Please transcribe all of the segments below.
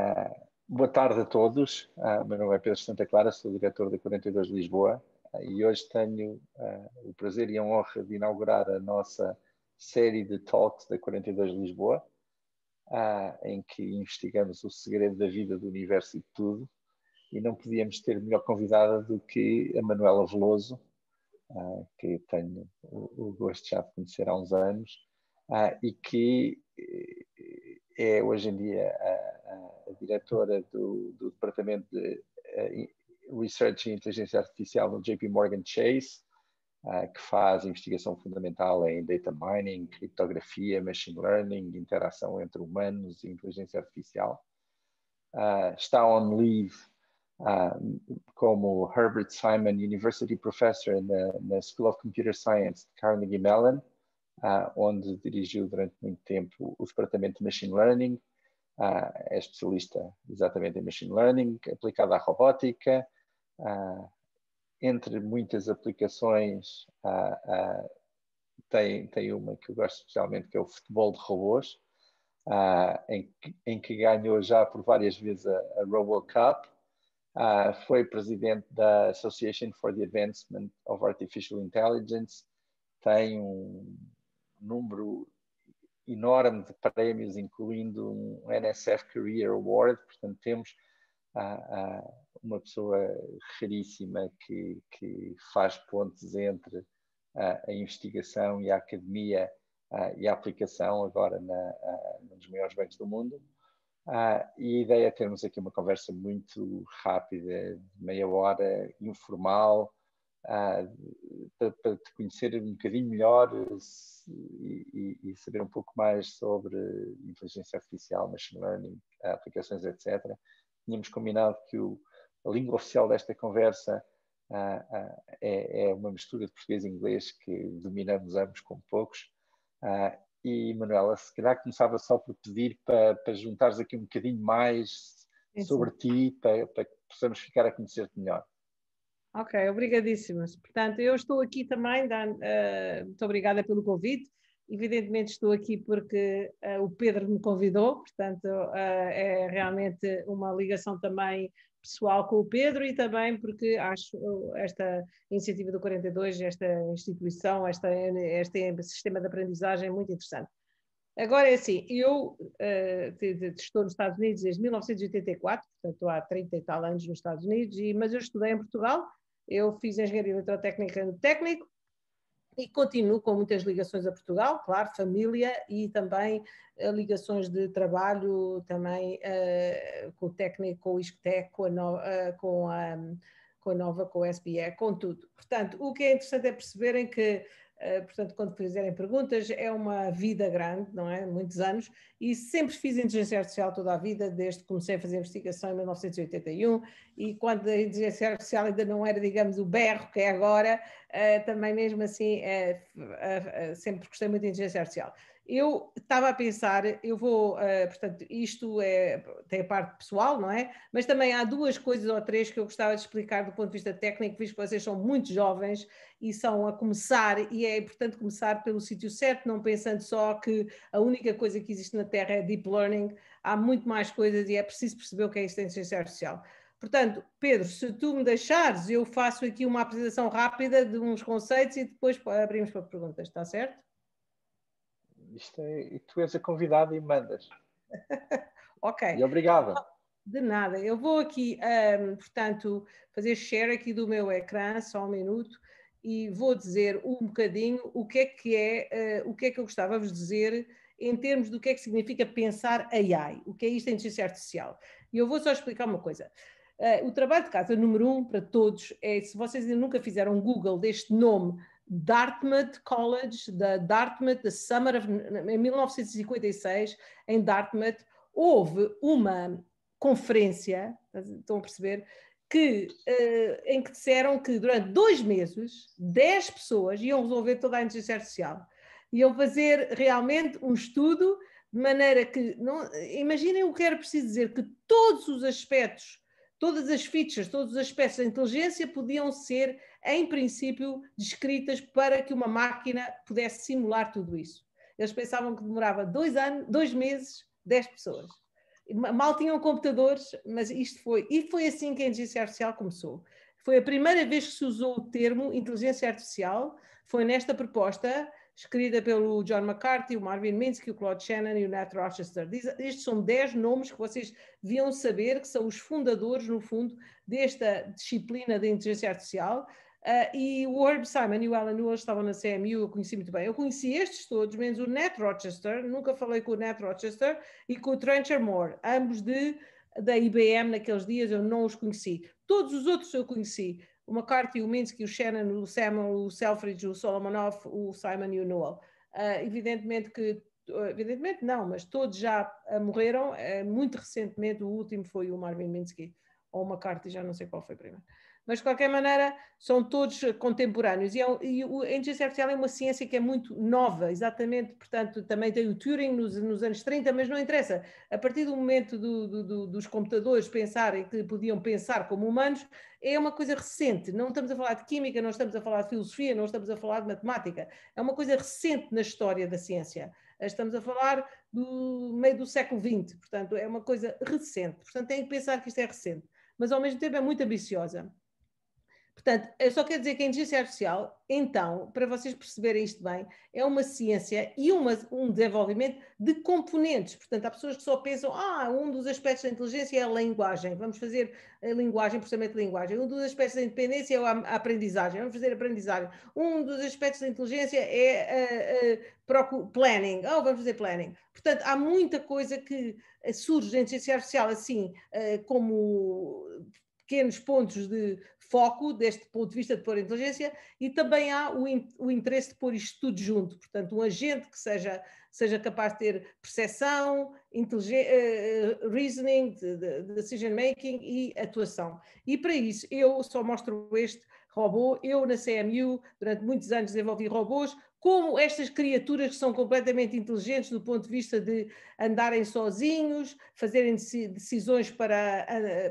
Ah, boa tarde a todos. Uh, meu nome é Pedro Santa Clara, sou diretor da 42 Lisboa uh, e hoje tenho o prazer e a honra de inaugurar a nossa série de talks da 42 Lisboa, em que investigamos o segredo da vida, do universo e de tudo. E não podíamos ter melhor convidada do que a Manuela Veloso, que tenho o, o gosto já de conhecer há uns anos, e que eh, é hoje em dia a diretora do, do Departamento de eh, Research e Inteligência Artificial no JP Morgan Chase, eh, que faz investigação fundamental em data mining, criptografia, machine learning, interação entre humanos e inteligência artificial. Eh, está on leave como Herbert Simon University Professor na, na School of Computer Science de Carnegie Mellon, onde dirigiu durante muito tempo o Departamento de Machine Learning, ah, é especialista exatamente em machine learning, aplicada à robótica, ah, entre muitas aplicações, ah, tem, tem uma que eu gosto especialmente, que é o futebol de robôs, em, em, que ganhou já por várias vezes a, a RoboCup, foi presidente da Association for the Advancement of Artificial Intelligence, tem um número enorme de prémios, incluindo um NSF Career Award, portanto temos ah, ah, uma pessoa raríssima que, que faz pontes entre ah, a investigação e a academia e a aplicação agora na, maiores bancos do mundo. e a ideia é termos aqui uma conversa muito rápida, de meia hora, informal, ah, para, te conhecer um bocadinho melhor e, e, saber um pouco mais sobre inteligência artificial, machine learning, aplicações, etc. Tínhamos combinado que o, a língua oficial desta conversa ah, ah, é, é, uma mistura de português e inglês que dominamos ambos como poucos. e, Manuela, se calhar começava só por pedir para, para juntares aqui um bocadinho mais é sobre sim. ti, para, para que possamos ficar a conhecer-te melhor. Ok, obrigadíssimas. Portanto, eu estou aqui também, Dan, uh, muito obrigada pelo convite. Evidentemente estou aqui porque uh, o Pedro me convidou, portanto uh, é realmente uma ligação também pessoal com o Pedro e também porque acho esta iniciativa do 42, esta instituição, esta, este sistema de aprendizagem é muito interessante. Agora é assim, eu uh, estou nos Estados Unidos desde 1984, portanto há 30 e tal anos nos Estados Unidos, e, mas eu estudei em Portugal eu fiz engenharia eletrotécnica no técnico e continuo com muitas ligações a Portugal, claro, família e também eh, ligações de trabalho também uh, com o técnico, com o ISCTEC, com a, no, uh, com a, com a nova, com o SBE, com tudo. Portanto, o que é interessante é perceberem que eh, portanto, quando fizerem perguntas, é uma vida grande, não é? Muitos anos, e sempre fiz inteligência artificial toda a vida, desde que comecei a fazer investigação em 1981, e quando a inteligência artificial ainda não era, digamos, o berro que é agora, eh, também mesmo assim eh, sempre gostei muito de inteligência artificial. Eu estava a pensar, eu vou, uh, portanto, isto é, tem a parte pessoal, não é? Mas também há duas coisas ou três que eu gostava de explicar do ponto de vista técnico, visto que vocês são muito jovens e são a começar, e é importante começar pelo sítio certo, não pensando só que a única coisa que existe na Terra é deep learning, há muito mais coisas e é preciso perceber o que é a inteligência artificial. Portanto, Pedro, se tu me deixares, eu faço aqui uma apresentação rápida de uns conceitos e depois abrimos para perguntas, está certo? Isto é, tu és a convidada e mandas. ok. E obrigada. De nada. Eu vou aqui, um, portanto, fazer share aqui do meu ecrã, só um minuto, e vou dizer um bocadinho o que é que é, uh, o que é que eu gostava de vos dizer em termos do que é que significa pensar AI, o que é isto em inteligência artificial. E eu vou só explicar uma coisa. Uh, o trabalho de casa número um para todos é, se vocês ainda nunca fizeram um Google deste nome, Dartmouth College, da Dartmouth, da Summer of, em 1956, em Dartmouth, houve uma conferência, estão a perceber, que, uh, em que disseram que durante dois meses, 10 pessoas iam resolver toda a inteligência artificial. Iam fazer realmente um estudo de maneira que, não, imaginem o que era preciso dizer, que todos os aspectos, todas as features, todos os aspectos da inteligência podiam ser em princípio, descritas para que uma máquina pudesse simular tudo isso. Eles pensavam que demorava dois, anos, dois meses, dez pessoas. Mal tinham computadores, mas isto foi. E foi assim que a inteligência artificial começou. Foi a primeira vez que se usou o termo inteligência artificial, foi nesta proposta escrita pelo John McCarthy, o Marvin Minsky, o Claude Shannon e o Nat Rochester. Estes são dez nomes que vocês deviam saber, que são os fundadores, no fundo, desta disciplina da de inteligência artificial, Uh, e o Herb Simon e o Alan Newell estavam na CMU, eu conheci muito bem. Eu conheci estes todos, menos o Nat Rochester, nunca falei com o Nat Rochester, e com o Trencher Moore, ambos de, da IBM naqueles dias, eu não os conheci. Todos os outros eu conheci, o McCarthy, o Minsky, o Shannon, o Samuel, o Selfridge, o Solomonoff, o Simon e o Newell. Uh, ah, evidentemente que, ah, evidentemente não, mas todos já morreram, uh, muito recentemente, o último foi o Marvin Minsky, ou o McCarthy, já não sei qual foi primeiro. Mas, de qualquer maneira, são todos eh, contemporâneos. E, é, e a inteligência artificial é uma ciência que é muito nova, exatamente. Portanto, também tem o Turing nos, nos anos 30, mas não interessa. A partir do momento do, do, do, dos computadores pensarem que podiam pensar como humanos, é uma coisa recente. Não estamos a falar de química, não estamos a falar de filosofia, não estamos a falar de matemática. É uma coisa recente na história da ciência. Estamos a falar do meio do século XX, portanto, é uma coisa recente. Portanto, tem que pensar que isto é recente, mas ao mesmo tempo é muito ambiciosa. Portanto, eu só quero dizer que a inteligência artificial, então, para vocês perceberem isto bem, é uma ciência e uma, um desenvolvimento de componentes. Portanto, há pessoas que só pensam, ah, um dos aspectos da inteligência é a linguagem, vamos fazer a eh, linguagem, processamento de linguagem. Um dos aspectos da independência é a aprendizagem, vamos fazer aprendizagem. Um dos aspectos da inteligência é a, eh, eh, planning, oh, vamos fazer planning. Portanto, há muita coisa que surge da inteligência artificial assim, como pequenos pontos de, foco deste ponto de vista de pôr inteligência e também há o, in, o, interesse de pôr isto tudo junto, portanto um agente que seja, seja capaz de ter percepção, uh, reasoning, de, de decision making e atuação. E para isso eu só mostro este robô, eu na CMU durante muitos anos desenvolvi robôs, como estas criaturas que são completamente inteligentes do ponto de vista de andarem sozinhos, fazerem decisões para,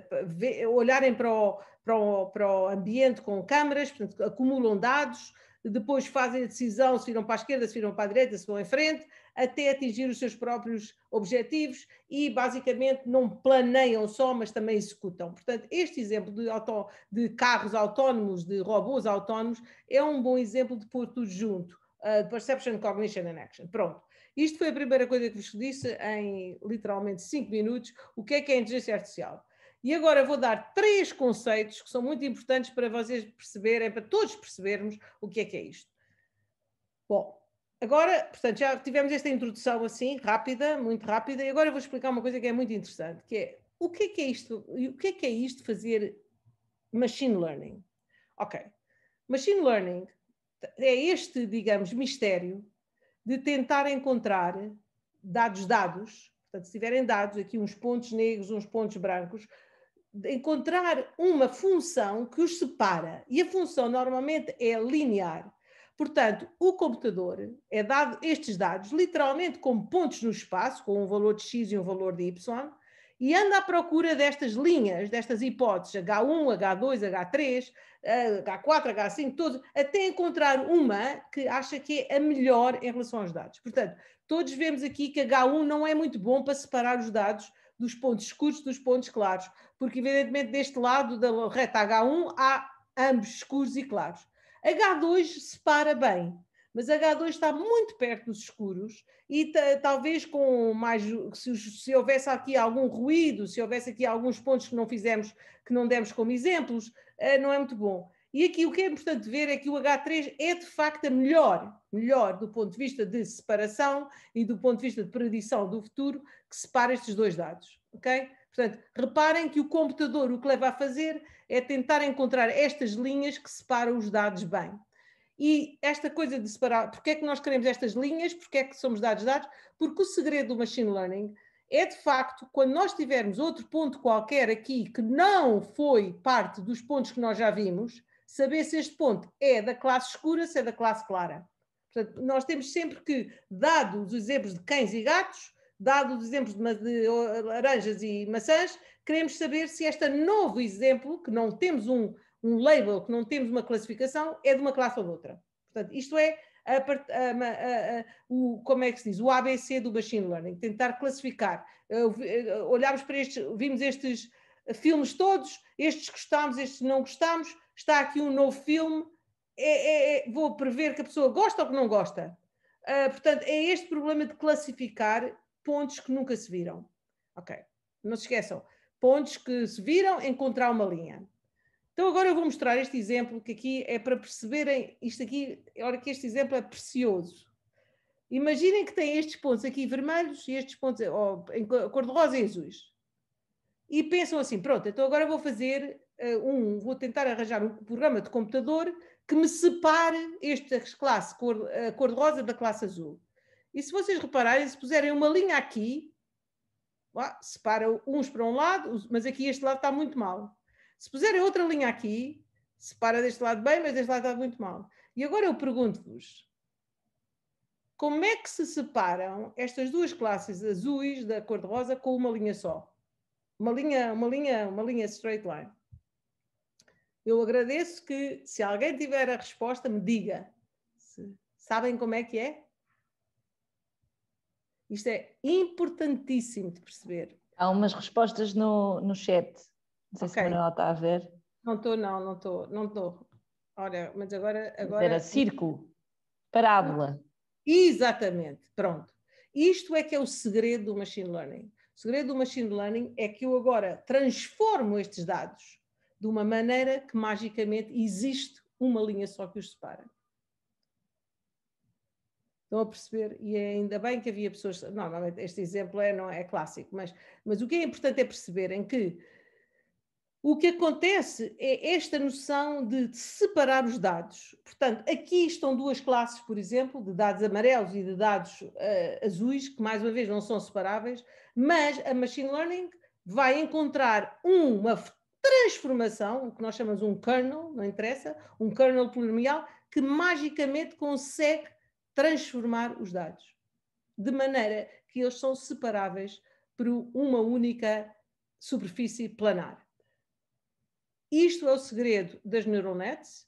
para ah, ah, olharem para o, para, o, para o, ambiente com câmaras, portanto, acumulam dados, depois fazem a decisão se viram para a esquerda, se viram para a direita, se vão em frente, até atingir os seus próprios objetivos e basicamente não planeiam só, mas também executam. Portanto, este exemplo de, auto, de carros autónomos, de robôs autónomos, é um bom exemplo de pôr tudo junto Uh, perception, Cognition and Action. Pronto. Isto foi a primeira coisa que vos disse em literalmente 5 minutos, o que é que é inteligência artificial. E agora vou dar três conceitos que são muito importantes para vocês perceberem, para todos percebermos o que é que é isto. Bom, agora, portanto, já tivemos esta introdução assim, rápida, muito rápida, e agora vou explicar uma coisa que é muito interessante, que é o que é que é isto, o que é que é isto fazer machine learning? Ok. Machine learning é este, digamos, mistério de tentar encontrar dados dados, portanto, se tiverem dados aqui uns pontos negros, uns pontos brancos, encontrar uma função que os separa. E a função normalmente é linear. Portanto, o computador é dado estes dados literalmente como pontos no espaço, com um valor de x e um valor de y, e anda à procura destas linhas, destas hipóteses, H1, H2, H3, H4, H5, todos, até encontrar uma que acha que é a melhor em relação aos dados. Portanto, todos vemos aqui que H1 não é muito bom para separar os dados dos pontos escuros dos pontos claros, porque evidentemente deste lado da reta H1 há ambos escuros e claros. H2 separa bem, mas H2 está muito perto dos escuros e talvez com mais se, se, houvesse aqui algum ruído, se houvesse aqui alguns pontos que não fizemos, que não demos como exemplos, uh, não é muito bom. E aqui o que é importante ver é que o H3 é de facto a melhor, melhor do ponto de vista de separação e do ponto de vista de predição do futuro que separa estes dois dados, ok? Portanto, reparem que o computador o que leva a fazer é tentar encontrar estas linhas que separam os dados bem. E esta coisa de separar, porque é que nós queremos estas linhas, porque é que somos dados dados, porque o segredo do machine learning é de facto quando nós tivermos outro ponto qualquer aqui que não foi parte dos pontos que nós já vimos, saber se este ponto é da classe escura, se é da classe clara. Portanto, nós temos sempre que, dado os exemplos de cães e gatos, dado os exemplos de, de laranjas e maçãs, queremos saber se este novo exemplo, que não temos um um label, que não temos uma classificação, é de uma classe ou de outra. Portanto, isto é a, a, a, o, como é que se diz, o ABC do machine learning, tentar classificar. Eh, eh, olhámos para estes, vimos estes filmes todos, estes gostámos, estes não gostámos, está aqui um novo filme, é, é, é, vou prever que a pessoa gosta ou que não gosta. Uh, portanto, é este problema de classificar pontos que nunca se viram. Ok, não se esqueçam. Pontos que se viram, encontrar uma linha. Então agora eu vou mostrar este exemplo que aqui é para perceberem, isto aqui, olha que este exemplo é precioso. Imaginem que tem estes pontos aqui vermelhos e estes pontos oh, em cor de rosa e azuis. E pensam assim, pronto, então agora vou fazer uh, um, vou tentar arranjar um programa de computador que me separe esta classe cor, a cor de rosa da classe azul. E se vocês repararem, se puserem uma linha aqui, separa uns para um lado, mas aqui este lado está muito mal. Se puserem outra linha aqui, separa deste lado bem, mas deste lado está muito mal. E agora eu pergunto-vos: como é que se separam estas duas classes azuis da cor de rosa com uma linha só? Uma linha, uma linha, uma linha straight line. Eu agradeço que, se alguém tiver a resposta, me diga. Sabem como é que é? Isto é importantíssimo de perceber. Há umas respostas no, no chat. Não sei okay. se a Manuela está a ver. Não estou, não, não estou, não estou. Olha, mas agora, agora. Era círculo, parábola. Ah, exatamente, pronto. Isto é que é o segredo do machine learning. O segredo do machine learning é que eu agora transformo estes dados de uma maneira que magicamente existe uma linha só que os separa. Estão a perceber? E é ainda bem que havia pessoas. Normalmente este exemplo é, não é clássico, mas, mas o que é importante é perceberem que o que acontece é esta noção de separar os dados. Portanto, aqui estão duas classes, por exemplo, de dados amarelos e de dados uh, azuis, que mais uma vez não são separáveis, mas a machine learning vai encontrar uma transformação, o que nós chamamos um kernel, não interessa, um kernel polinomial, que magicamente consegue transformar os dados, de maneira que eles são separáveis por uma única superfície planar. Isto é o segredo das neural nets.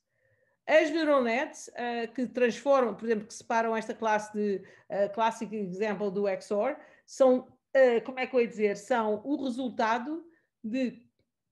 As neural nets uh, ah, que transformam, por exemplo, que separam esta classe de uh, ah, classic do XOR, são, uh, como é que eu ia dizer, são o resultado de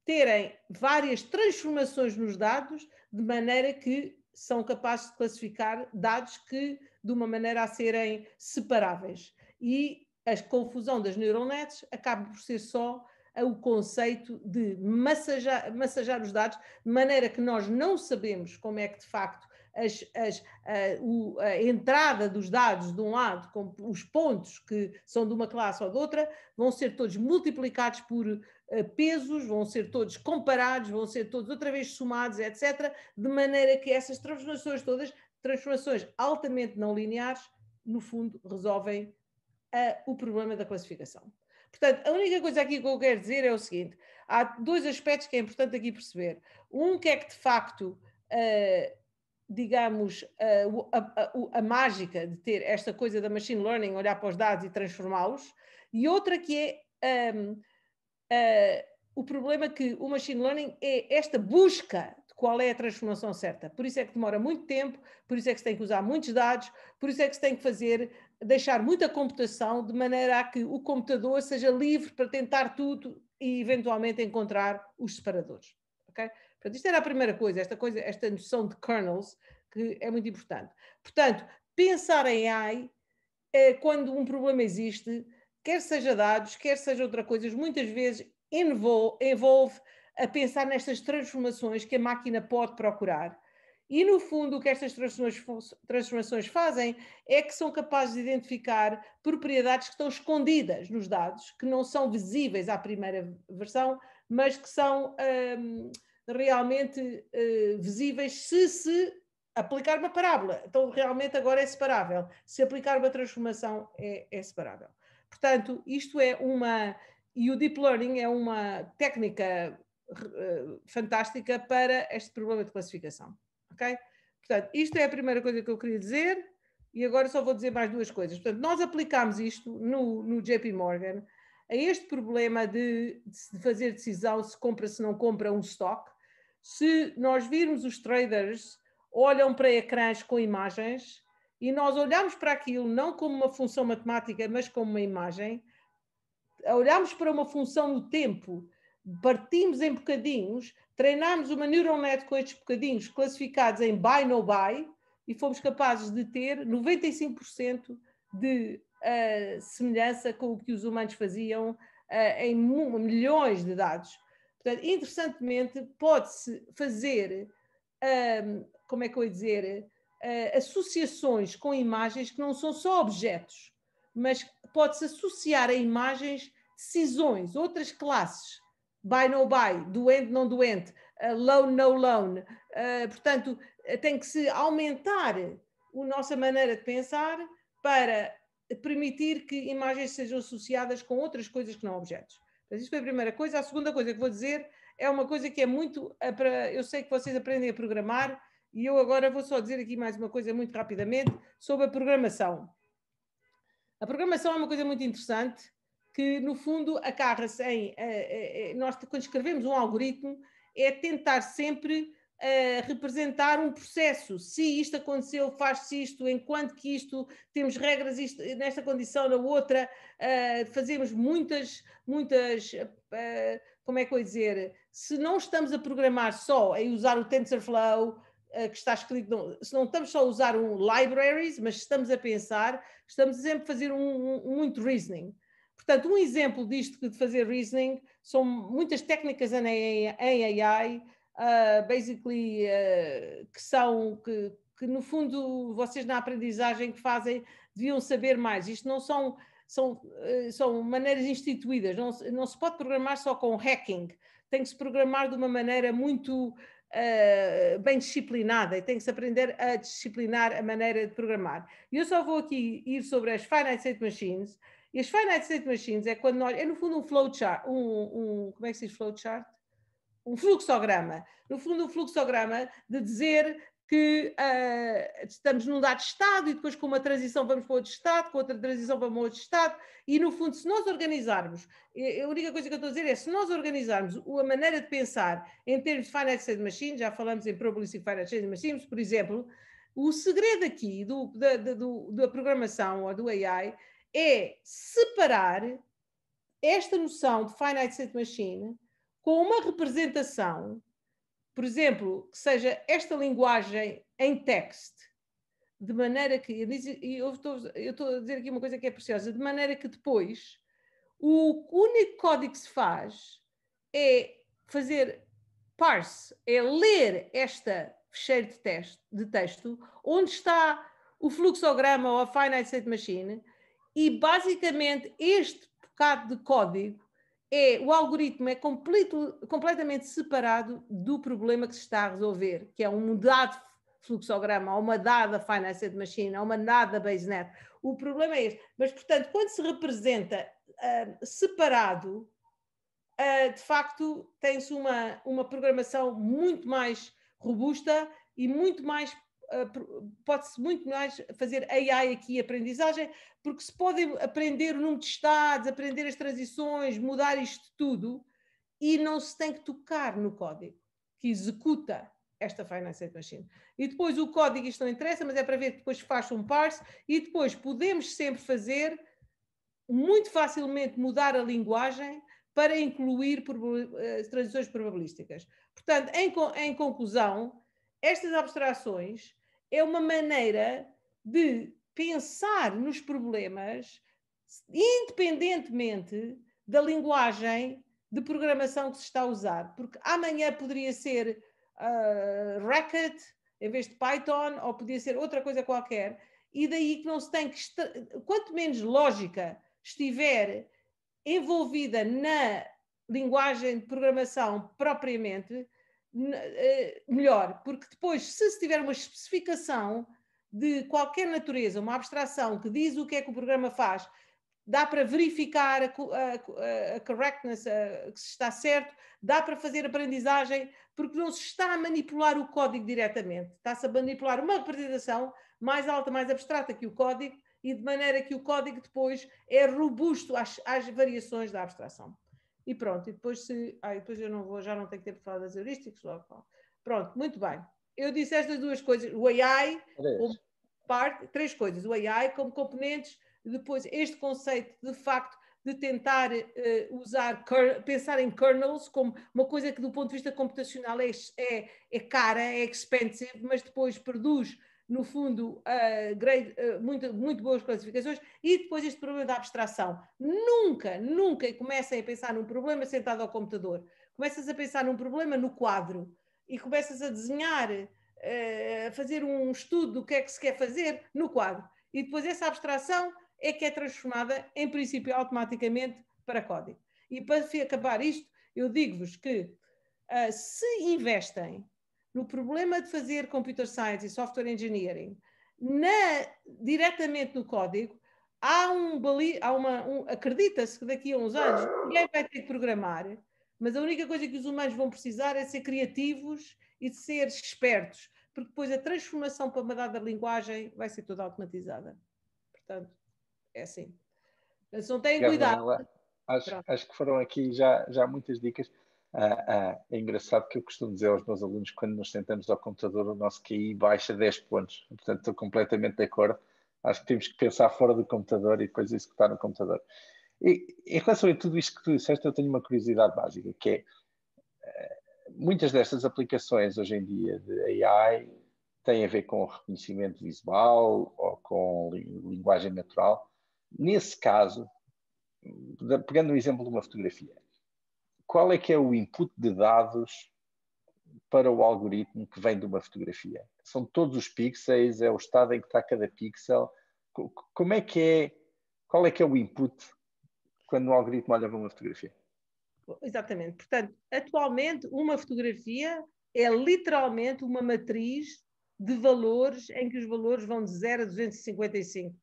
terem várias transformações nos dados, de maneira que são capazes de classificar dados que, de uma maneira a serem separáveis. E a confusão das neural nets acaba por ser só o conceito de massajar, massajar os dados, de maneira que nós não sabemos como é que de facto as, as, a, o, a, entrada dos dados de um lado, com os pontos que são de uma classe ou de outra, vão ser todos multiplicados por eh, pesos, vão ser todos comparados, vão ser todos outra vez somados, etc., de maneira que essas transformações todas, transformações altamente não lineares, no fundo resolvem eh, o problema da classificação. Portanto, a única coisa aqui que eu quero dizer é o seguinte: há dois aspectos que é importante aqui perceber. Um que é que de facto. Uh, digamos, ah, a, a, a, mágica de ter esta coisa da machine learning, olhar para os dados e transformá-los, e outra que é um, uh, ah, o problema que o machine learning é esta busca de qual é a transformação certa. Por isso é que demora muito tempo, por isso é que se tem que usar muitos dados, por isso é que se tem que fazer deixar muita computação de maneira a que o computador seja livre para tentar tudo e eventualmente encontrar os separadores. Okay? Portanto, isto era a primeira coisa, esta coisa, esta noção de kernels que é muito importante. Portanto, pensar em AI é quando um problema existe, quer seja dados, quer seja outra coisa, muitas vezes envolve, envolve a pensar nestas transformações que a máquina pode procurar e, no fundo, o que estas transformações fazem é que são capazes de identificar propriedades que estão escondidas nos dados, que não são visíveis à primeira versão, mas que são hum, realmente eh, visíveis se se aplicar uma parábola. Então, realmente, agora é separável. Se aplicar uma transformação, é, é separável. Portanto, isto é uma. E o Deep Learning é uma técnica uh, fantástica para este problema de classificação ok? Portanto, isto é a primeira coisa que eu queria dizer e agora só vou dizer mais duas coisas. Portanto, nós aplicámos isto no, no JP Morgan a este problema de, de fazer decisão se compra, se não compra um stock. Se nós virmos os traders olham para ecrãs com imagens e nós olhamos para aquilo não como uma função matemática, mas como uma imagem, olhamos para uma função no tempo partimos em bocadinhos, treinámos uma neural net com estes bocadinhos classificados em buy no buy e fomos capazes de ter 95% de uh, semelhança com o que os humanos faziam uh, em milhões de dados. Portanto, interessantemente, pode-se fazer, ehm, como é que eu ia dizer, uh, associações com imagens que não são só objetos, mas pode-se associar a imagens decisões, outras classes buy no buy, doente não doente, uh, loan no loan. Uh, portanto, eh, tem que se aumentar a nossa maneira de pensar para permitir que imagens sejam associadas com outras coisas que não objetos. Mas isso foi a primeira coisa. A segunda coisa que vou dizer é uma coisa que é muito. Para, eu sei que vocês aprendem a programar e eu agora vou só dizer aqui mais uma coisa muito rapidamente sobre a programação. A programação é uma coisa muito interessante que no fundo acarra-se em. Eh, eh, eh, nós, quando escrevemos um algoritmo, é tentar sempre representar um processo. Se isto aconteceu, faz-se isto, enquanto que isto, temos regras isto, nesta condição, na outra, fazemos muitas, muitas. como é que eu ia dizer? Se não estamos a programar só em usar o TensorFlow, que está escrito, não, se não estamos só a usar um libraries, mas estamos a pensar, estamos sempre a fazer um, um muito reasoning. Portanto, um exemplo disto de fazer reasoning são muitas técnicas em AI, uh, ah, basically, uh, que são, que, que no fundo vocês na aprendizagem que fazem deviam saber mais. Isto não são, são, ah, são maneiras instituídas, não, não se pode programar só com hacking, tem que se programar de uma maneira muito uh, bem disciplinada e tem que se aprender a disciplinar a maneira de programar. E Eu só vou aqui ir sobre as finite state machines, e as finite state machines é quando nós, é no fundo um flowchart, um, um, como é que se diz flowchart? Um fluxograma. No fundo um fluxograma de dizer que uh, estamos num dado estado e depois com uma transição vamos para outro estado, com outra transição vamos para outro estado e no fundo se nós organizarmos, a única coisa que eu estou a dizer é se nós organizarmos a maneira de pensar em termos de finite state machines, já falamos em probabilistic finite state machines, por exemplo, o segredo aqui do, da, da, do, da programação ou do AI é separar esta noção de finite state machine com uma representação, por exemplo, que seja esta linguagem em texto, de maneira que, e eu estou, eu estou a dizer aqui uma coisa que é preciosa, de maneira que depois o único código que se faz é fazer parse, é ler esta fecheira de, de texto onde está o fluxograma ou a finite state machine e basicamente este bocado de código é o algoritmo é completo, completamente separado do problema que se está a resolver, que é um dado fluxograma, ou uma dada Finance Machine, ou uma dada BaseNet. O problema é este. Mas, portanto, quando se representa uh, separado, uh, de facto, tem-se uma, uma programação muito mais robusta e muito mais eh, pode-se muito mais fazer AI aqui, aprendizagem, porque se pode aprender o número de estados, aprender as transições, mudar isto tudo, e não se tem que tocar no código que executa esta Finance Machine. E depois o código, isto não interessa, mas é para ver que depois faz um parse, e depois podemos sempre fazer, muito facilmente mudar a linguagem para incluir eh, transições probabilísticas. Portanto, em, em conclusão, estas abstrações é uma maneira de pensar nos problemas independentemente da linguagem de programação que se está a usar. Porque amanhã poderia ser uh, Racket em vez de Python, ou podia ser outra coisa qualquer. E daí que não se tem que. Quanto menos lógica estiver envolvida na linguagem de programação propriamente, eh, melhor, porque depois, se se tiver uma especificação de qualquer natureza, uma abstração que diz o que é que o programa faz, dá para verificar a, a, a correctness, a, que se está certo, dá para fazer aprendizagem, porque não se está a manipular o código diretamente. Está-se a manipular uma representação mais alta, mais abstrata que o código, e de maneira que o código depois é robusto às, às variações da abstração e pronto, e depois se. Ai, depois eu não vou, já não tenho tempo de falar das heurísticas, logo Pronto, muito bem. Eu disse estas duas coisas, o AI, parte, três coisas, o AI como componentes, depois este conceito de facto de tentar uh, usar, pensar em kernels como uma coisa que do ponto de vista computacional é, é, é cara, é expensive, mas depois produz no fundo, uh, grade, uh, muito, muito boas classificações, e depois este problema da abstração. Nunca, nunca comecem a pensar num problema sentado ao computador. Começas a pensar num problema no quadro e começas a desenhar, uh, a fazer um estudo do que é que se quer fazer no quadro. E depois essa abstração é que é transformada, em princípio, automaticamente para código. E para acabar isto, eu digo-vos que se investem no problema de fazer computer science e software engineering na, diretamente no código, há um, há uma, um acredita-se que daqui a uns anos ninguém vai ter que programar, mas a única coisa que os humanos vão precisar é ser criativos e de ser espertos, porque depois a transformação para uma dada linguagem vai ser toda automatizada. Portanto, é assim. Mas não têm cuidado. Acho, acho, que foram aqui já, já muitas dicas. Ah, ah, é engraçado que eu costumo dizer aos meus alunos quando nos sentamos ao computador, o nosso QI baixa 10 pontos. Portanto, estou completamente de acordo. Acho que temos que pensar fora do computador e depois executar no computador. E, em relação a tudo isto que tu disseste, eu tenho uma curiosidade básica, que é ah, muitas destas aplicações hoje em dia de AI têm a ver com reconhecimento visual ou com linguagem natural. Nesse caso, pegando o exemplo de uma fotografia, qual é que é o input de dados para o algoritmo que vem de uma fotografia? São todos os pixels, é o estado em que está cada pixel. Como é que é, qual é que é o input quando o algoritmo olha para uma fotografia? Exatamente. Portanto, atualmente uma fotografia é literalmente uma matriz de valores em que os valores vão de 0 a 255.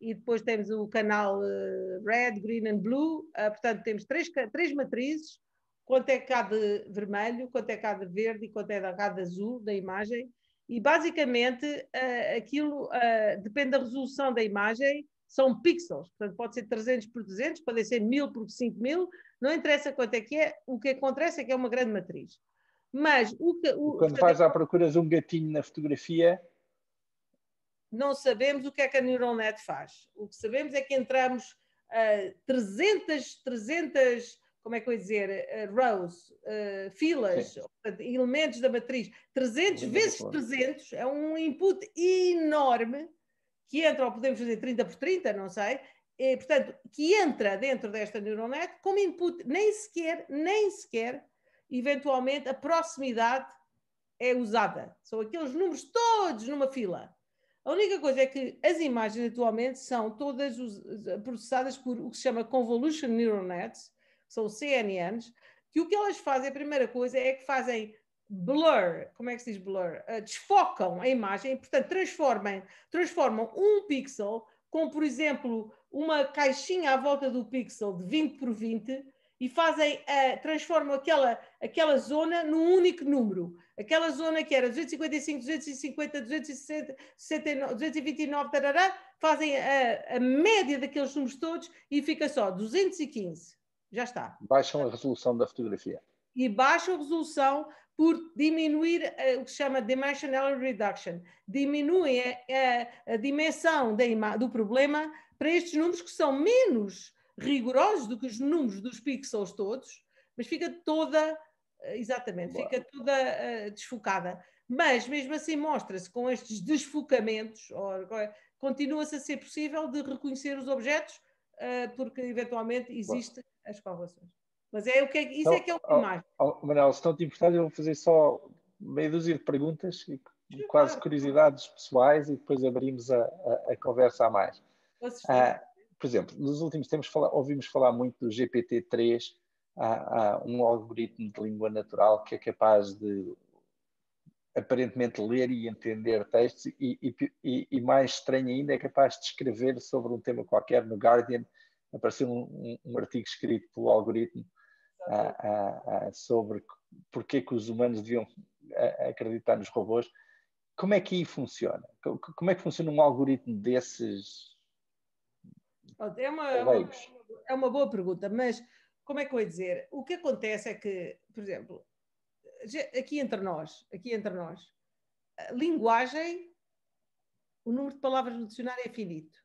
E depois temos o canal uh, red, green and blue. Uh, portanto, temos três, três matrizes quanto é que há de vermelho, quanto é que há de verde e quanto é que há de azul da imagem. E basicamente uh, aquilo uh, depende da resolução da imagem, são pixels, portanto pode ser 300 por 200, pode ser 1000 por 5000, não interessa quanto é que é, o que acontece é que é uma grande matriz. Mas o que. O, quando vais à procura de um gatinho na fotografia. Não sabemos o que é que a Neural Net faz. O que sabemos é que entramos uh, 300, 300 como é que eu ia dizer, uh, rows, uh, filas, Sim. Eh, elementos da matriz, 300 vezes 300, é um input enorme que entra, ou podemos fazer 30 por 30, não sei, e, portanto, que entra dentro desta neural net como input, nem sequer, nem sequer, eventualmente, a proximidade é usada. São aqueles números todos numa fila. A única coisa é que as imagens atualmente são todas processadas por o que se chama convolution neural nets, são CNNs, que o que elas fazem, a primeira coisa é que fazem blur, como é que se diz blur? Uh, desfocam a imagem, portanto transformam, transformam um pixel com, por exemplo, uma caixinha à volta do pixel de 20 por 20 e fazem, uh, transformam aquela, aquela zona num único número. Aquela zona que era 255, 250, 260, 229, tarará, fazem a, ah, a média daqueles números todos e fica só 215 já está. Baixam a resolução da fotografia. E baixam a resolução por diminuir uh, o que se chama dimensional reduction. Diminuem a, eh, eh, a, dimensão da do problema para estes números que são menos rigorosos do que os números dos pixels todos, mas fica toda, exatamente, Boa. fica toda uh, desfocada. Mas mesmo assim mostra-se com estes desfocamentos, continua-se a ser possível de reconhecer os objetos, uh, porque eventualmente existe Boa as correlações. Mas é o que é, isso então, é que é o que mais. Manel, Manuel, se não te importares, eu vou fazer só meia dúzia de perguntas e quase claro. curiosidades pessoais e depois abrimos a, a, a conversa a mais. Ah, por exemplo, nos últimos tempos ouvimos falar muito do GPT-3, um algoritmo de língua natural que é capaz de aparentemente ler e entender textos e, e, e, mais estranho ainda é capaz de escrever sobre um tema qualquer no Guardian apareceu um, um, artigo escrito pelo algoritmo sobre porque que os humanos deviam acreditar nos robôs. Como é que aí funciona? Como é que funciona um algoritmo desses? É uma, é uma, é uma boa pergunta, mas como é que eu ia dizer? O que acontece é que, por exemplo, aqui entre nós, aqui entre nós, linguagem, o número de palavras no dicionário é finito.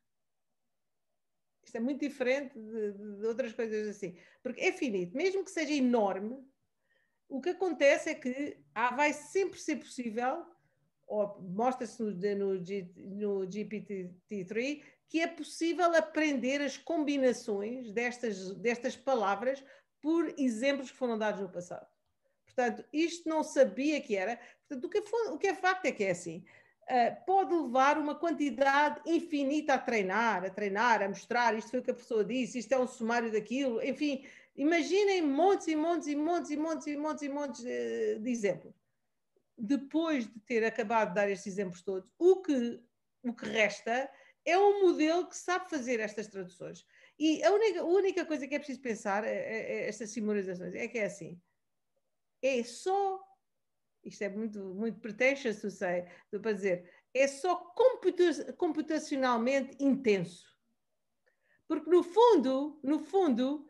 Isto é muito diferente de, de, outras coisas assim. Porque é finito. Mesmo que seja enorme, o que acontece é que ah, vai sempre ser possível, ou mostra-se no, no, no GPT-3, que é possível aprender as combinações destas, destas palavras por exemplos que foram dados no passado. Portanto, isto não sabia que era. Portanto, o que, é o que é facto é que é assim. Eh, pode levar uma quantidade infinita a treinar, a treinar, a mostrar, isto foi o que a pessoa disse, isto é um sumário daquilo, enfim, imaginem montes e montes e montes e montes e montes e montes de exemplos. Depois de ter acabado de dar estes exemplos todos, o que, o que resta é um modelo que sabe fazer estas traduções. E a única, a única coisa que é preciso pensar, é, é, estas simulações, é que é assim, é só isto é muito, muito pretensioso eu sei, estou para dizer, é só computacionalmente intenso. Porque no fundo, no fundo,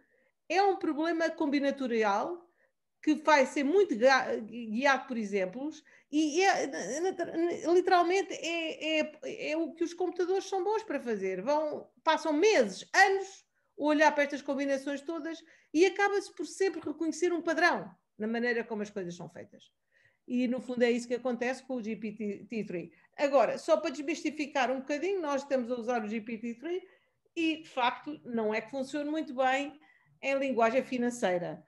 é um problema combinatorial que vai ser muito guiado por exemplos e é, literalmente é, é, é, o que os computadores são bons para fazer. Vão, passam meses, anos a olhar para estas combinações todas e acaba-se por sempre reconhecer um padrão na maneira como as coisas são feitas. E no fundo é isso que acontece com o GPT-3. Agora, só para desmistificar um bocadinho, nós estamos a usar o GPT-3 e de facto não é que funcione muito bem em linguagem financeira.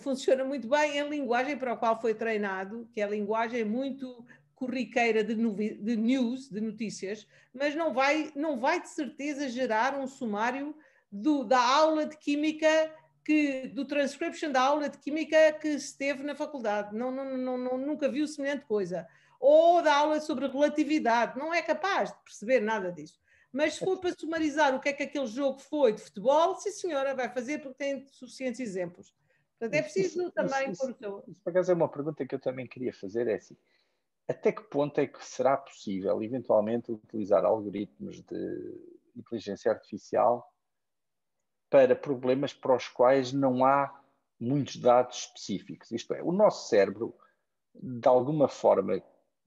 Funciona muito bem em linguagem para a qual foi treinado, que é a linguagem muito corriqueira de, de news, de notícias, mas não vai, não vai de certeza gerar um sumário do, da aula de química que, do transcription da aula de química que se teve na faculdade. Não, não, não, nunca viu semelhante coisa. Ou da aula sobre relatividade. Não é capaz de perceber nada disso. Mas se for para sumarizar o que é que aquele jogo foi de futebol, sim senhora, vai fazer porque tem suficientes exemplos. Portanto, é preciso isso, também isso, isso, isso, por acaso é uma pergunta que eu também queria fazer, é assim, até que ponto é que será possível, eventualmente, utilizar algoritmos de inteligência artificial para problemas para os quais não há muitos dados específicos. Isto é, o nosso cérebro, de alguma forma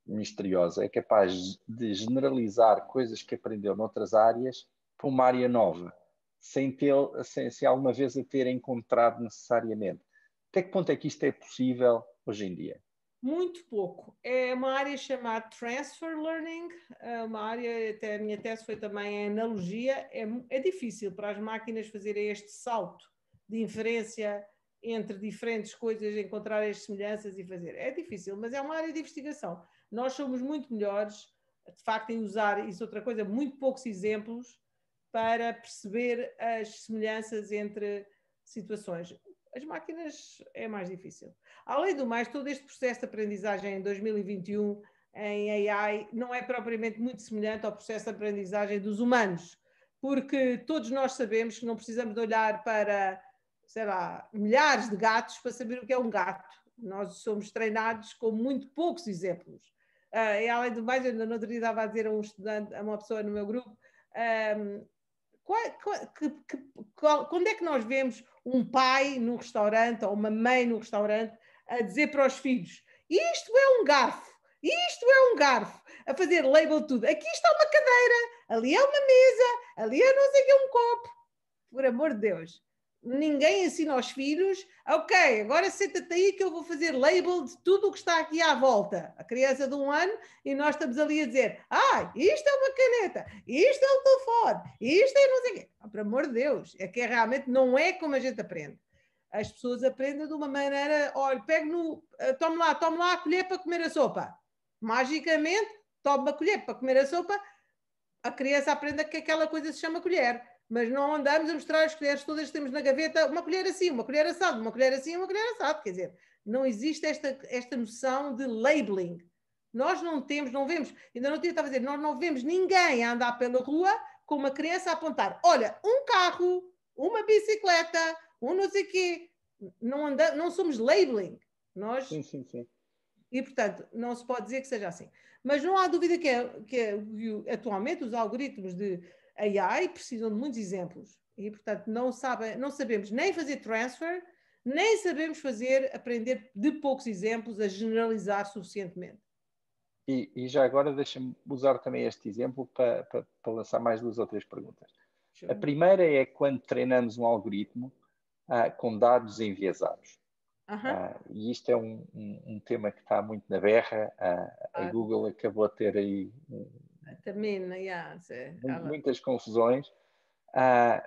misteriosa, é capaz de generalizar coisas que aprendeu noutras áreas para uma área nova, sem, ter, sem, sem alguma vez a ter encontrado necessariamente. Até que ponto é que isto é possível hoje em dia? Muito pouco. É uma área chamada Transfer Learning, é uma área, até a minha tese foi também em analogia, é, é difícil para as máquinas fazerem este salto de inferência entre diferentes coisas, encontrar as semelhanças e fazer. É difícil, mas é uma área de investigação. Nós somos muito melhores, de facto, em usar, isso é outra coisa, muito poucos exemplos para perceber as semelhanças entre situações. As máquinas é mais difícil. Além do mais, todo este processo de aprendizagem em 2021 em AI não é propriamente muito semelhante ao processo de aprendizagem dos humanos, porque todos nós sabemos que não precisamos de olhar para, sei lá, milhares de gatos para saber o que é um gato. Nós somos treinados com muito poucos exemplos. Uh, e além do mais, eu ainda não estava a dizer a um estudante, a uma pessoa no meu grupo, um, ah, qual, que, que, qual, quando é que nós vemos um pai num restaurante ou uma mãe num restaurante a dizer para os filhos: isto é um garfo, isto é um garfo, a fazer label tudo. Aqui está uma cadeira, ali é uma mesa, ali é não sei que um copo. Por amor de Deus ninguém ensina aos filhos, ok, agora senta-te aí que eu vou fazer label de tudo o que está aqui à volta. A criança de um ano e nós estamos ali a dizer, ah, isto é uma caneta, isto é um telefone, isto é não sei o quê. Ah, por amor de Deus, é que é realmente não é como a gente aprende. As pessoas aprendem de uma maneira, olha, pego no, eh, toma lá, toma lá a colher para comer a sopa. Magicamente, toma a colher para comer a sopa, a criança aprende que aquela coisa se chama colher mas não andamos a mostrar as colheres todas que temos na gaveta, uma colher assim, uma colher assado, uma colher assim, uma colher assado. Quer dizer, não existe esta, esta noção de labeling. Nós não temos, não vemos, ainda não tinha estava a dizer, nós não vemos ninguém a andar pela rua com uma criança a apontar, olha, um carro, uma bicicleta, um não sei quê. Não, anda, não somos labeling. Nós... Sim, sim, sim. E, portanto, não se pode dizer que seja assim. Mas não há dúvida que, é, que é, atualmente os algoritmos de AI precisam de muitos exemplos e, portanto, não, sabe, não sabemos nem fazer transfer, nem sabemos fazer, aprender de poucos exemplos a generalizar suficientemente. E, e já agora deixa-me usar também este exemplo para, para, para, lançar mais duas ou três perguntas. A primeira é quando treinamos um algoritmo ah, com dados enviesados. ah, e isto é um, um, um, tema que está muito na berra. Ah, a ah. Google acabou de ter aí Vitamina, né? yeah, Muitas confusões. Uh,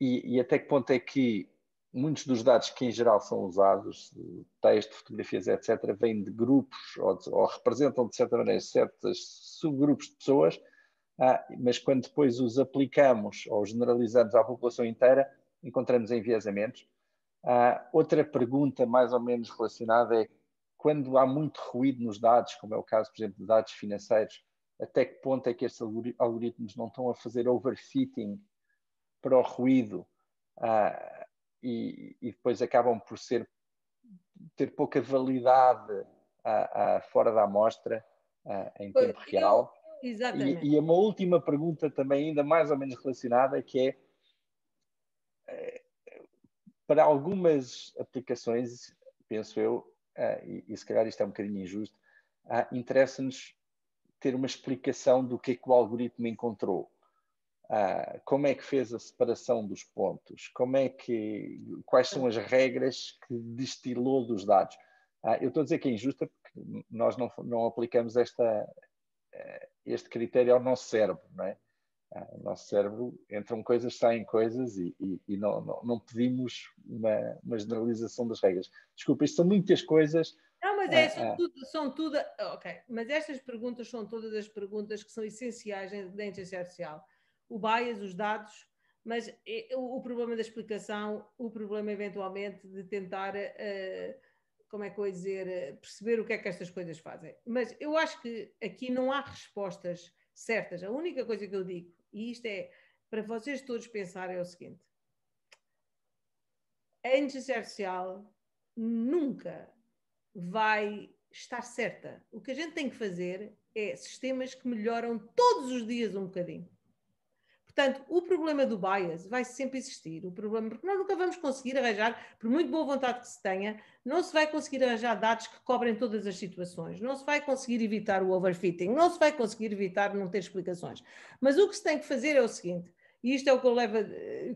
e, e, até que ponto é que muitos dos dados que em geral são usados, texto, fotografias, etc., vêm de grupos ou, de, ou representam de certa maneira certos subgrupos de pessoas, uh, mas quando depois os aplicamos ou generalizamos à população inteira, encontramos enviesamentos. Uh, outra pergunta mais ou menos relacionada é quando há muito ruído nos dados, como é o caso, por exemplo, de dados financeiros, até que ponto é que estes algoritmos não estão a fazer overfitting para o ruído uh, e, e, depois acabam por ser, ter pouca validade uh, uh, fora da amostra em tempo real. Eu, exatamente. E, e uma última pergunta também ainda mais ou menos relacionada é que é eh, para algumas aplicações, penso eu, e, e se calhar isto é um bocadinho injusto, interessa-nos ter uma explicação do que é que o algoritmo encontrou. Ah, como é que fez a separação dos pontos? Como é que, quais são as regras que destilou dos dados? Ah, eu estou a dizer que é injusta porque nós não, não aplicamos esta, eh, este critério ao nosso cérebro, não é? Ah, o nosso cérebro entram coisas, saem coisas e, e, e não, não, não, pedimos uma, uma, generalização das regras. Desculpa, isto são muitas coisas não, mas é, é são, é. tudo, são tudo. Ok, mas estas perguntas são todas as perguntas que são essenciais da inteligência artificial. O bias, os dados, mas é, o, problema da explicação, o problema eventualmente de tentar, eh, como é que eu dizer, eh, perceber o que é que estas coisas fazem. Mas eu acho que aqui não há respostas certas. A única coisa que eu digo, e isto é para vocês todos pensarem, é o seguinte: a inteligência artificial nunca vai estar certa. O que a gente tem que fazer é sistemas que melhoram todos os dias um bocadinho. Portanto, o problema do bias vai sempre existir. O problema, porque nós nunca vamos conseguir arranjar, por muito boa vontade que se tenha, não se vai conseguir arranjar dados que cobrem todas as situações, não se vai conseguir evitar o overfitting, não se vai conseguir evitar não ter explicações. Mas o que se tem que fazer é o seguinte, e isto é o que eu levo,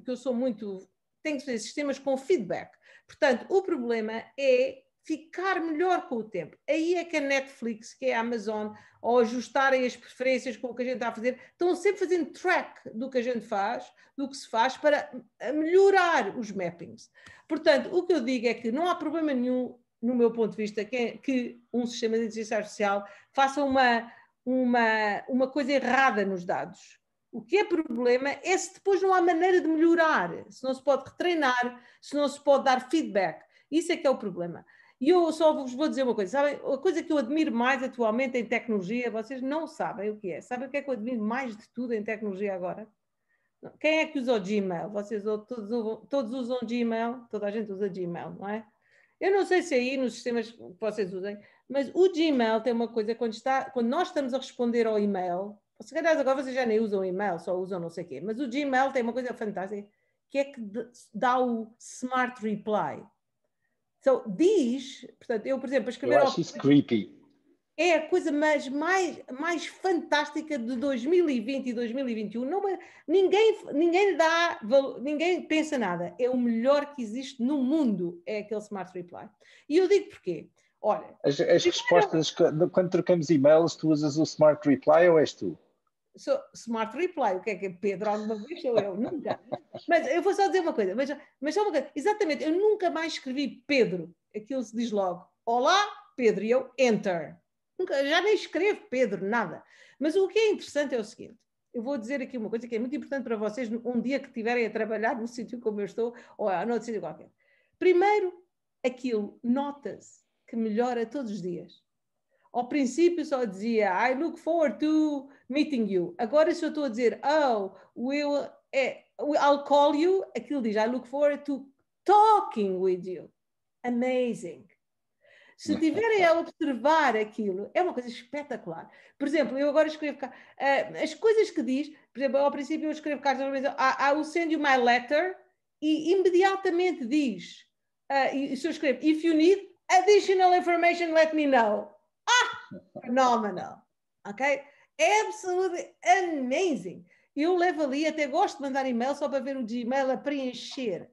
que eu sou muito, tem que fazer sistemas com feedback. Portanto, o problema é ficar melhor com o tempo. Aí é que a Netflix, que é a Amazon, ao ajustarem as preferências com o que a gente está a fazer, estão sempre fazendo track do que a gente faz, do que se faz, para melhorar os mappings. Portanto, o que eu digo é que não há problema nenhum, no meu ponto de vista, que, que um sistema de inteligência artificial faça uma, uma, uma coisa errada nos dados. O que é problema é se depois não há maneira de melhorar, se não se pode retreinar, se não se pode dar feedback. Isso é que é o problema. E eu só vos vou dizer uma coisa, sabem? A coisa que eu admiro mais atualmente em tecnologia, vocês não sabem o que é. Sabem o que é que eu admiro mais de tudo em tecnologia agora? Quem é que usa o Gmail? Vocês todos, todos usam Gmail? Toda a gente usa Gmail, não é? Eu não sei se aí nos sistemas que vocês usem, mas o Gmail tem uma coisa, quando, está, quando nós estamos a responder ao e-mail, se calhar agora vocês já nem usam e-mail, só usam não sei o quê, mas o Gmail tem uma coisa fantástica, que é que dá o Smart Reply. So, diz, portanto, eu, por exemplo, escrever. Eu acho isso creepy. É a coisa mais, mais, mais fantástica de 2020 e 2021. Não, é, ninguém, ninguém, dá, ninguém pensa nada. É o melhor que existe no mundo, é aquele Smart Reply. E eu digo porquê. Olha, as, as respostas, quando trocamos e-mails, tu usas o Smart Reply ou és tu? sou smart reply, o que é que é Pedro alguma vez ou eu, nunca. Mas eu vou só dizer uma coisa, mas, mas só uma coisa, exatamente, eu nunca mais escrevi Pedro, aquilo se diz logo, olá Pedro, e eu enter. Nunca, já nem escrevo Pedro, nada. Mas o que é interessante é o seguinte, eu vou dizer aqui uma coisa que é muito importante para vocês um dia que estiverem a trabalhar no sítio como eu estou, ou a outro sítio qualquer. Primeiro, aquilo nota-se que melhora todos os dias. Ao princípio só dizia I look forward to meeting you. Agora se eu estou a dizer oh, will, eh, I'll call you, aquilo diz I look forward to talking with you. Amazing. Se tiverem a observar aquilo, é uma coisa espetacular. Por exemplo, eu agora escrevo uh, as coisas que diz, por exemplo, ao princípio eu escrevo cartas, I, I will send you my letter, e imediatamente diz, uh, e se eu escrevo, if you need additional information, let me know. Phenomenal. Ok? É Absolutely amazing. Eu levo ali, até gosto de mandar e-mail só para ver o Gmail a preencher.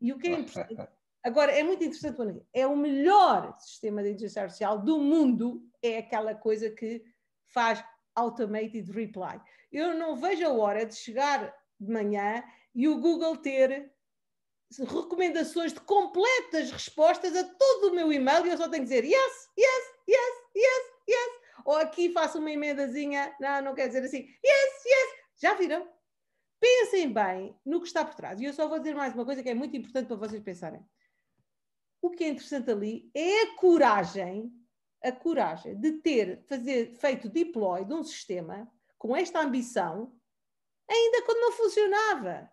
E o que é importante. Agora, é muito interessante, porque é o melhor sistema de inteligência artificial do mundo, é aquela coisa que faz automated reply. Eu não vejo a hora de chegar de manhã e o Google ter recomendações de completas respostas a todo o meu e-mail e eu só tenho que dizer yes, yes, yes, yes, yes. Ou aqui faço uma emendazinha, não, não quer dizer assim, yes, yes. Já viram? Pensem bem no que está por trás. E eu só vou dizer mais uma coisa que é muito importante para vocês pensarem. O que é interessante ali é a coragem, a coragem de ter fazer, feito deploy de um sistema com esta ambição, ainda quando não funcionava.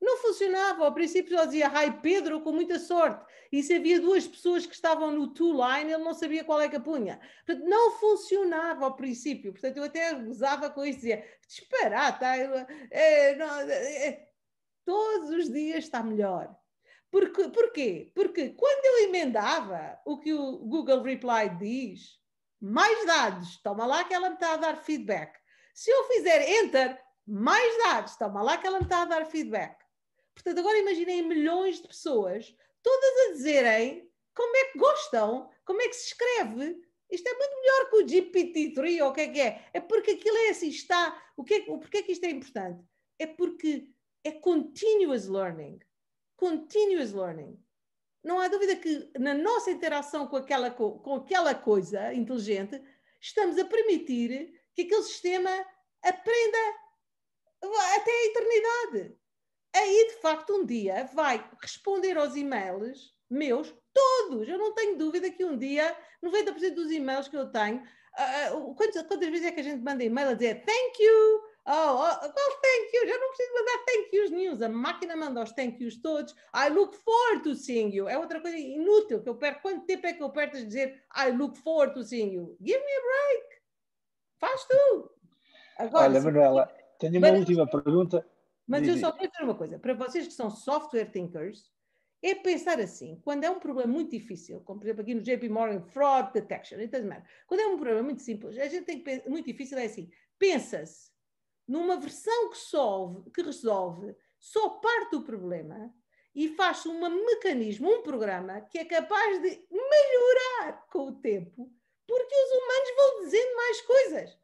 Não funcionava. Ao princípio só dizia Rai Pedro com muita sorte. E se havia duas pessoas que estavam no two-line, ele não sabia qual é que a punha. Portanto, não funcionava ao princípio. Portanto, eu até gozava com isso, dizia disparata. É, é, é, todos os dias está melhor. Porque, porquê? Porque quando eu emendava o que o Google Reply diz, mais dados, toma lá que ela me está a dar feedback. Se eu fizer Enter, mais dados, toma lá que ela me está a dar feedback Portanto, agora imaginem milhões de pessoas, todas a dizerem como é que gostam, como é que se escreve. Isto é muito melhor que o GPT-3 ou o que é que é. É porque aquilo é assim, está. O que é, o porquê é que isto é importante? É porque é continuous learning. Continuous learning. Não há dúvida que na nossa interação com aquela, com aquela coisa inteligente, estamos a permitir que aquele sistema aprenda até a eternidade aí de facto um dia vai responder aos e-mails meus, todos. Eu não tenho dúvida que um dia 90% dos e-mails que eu tenho, uh, ah, ah, quantas, quantas vezes é que a gente manda e-mail a dizer thank you? Oh, well, thank you. Já não preciso mandar thank yous nenhum. A máquina manda os thank yous todos. I look forward to seeing you. É outra coisa inútil que eu perco. Quanto tempo é que eu perco a dizer I look forward to seeing you? Give me a break. Faz tu. Agora, Olha, Manuela, tenho uma mas... última pergunta mas eu só quero dizer uma coisa: para vocês que são software thinkers, é pensar assim, quando é um problema muito difícil, como por exemplo aqui no JP Morgan, fraud detection, matter. quando é um problema muito simples, a gente tem que pensar, muito difícil é assim, pensa-se numa versão que, solve, que resolve só parte do problema e faz um mecanismo, um programa que é capaz de melhorar com o tempo, porque os humanos vão dizendo mais coisas.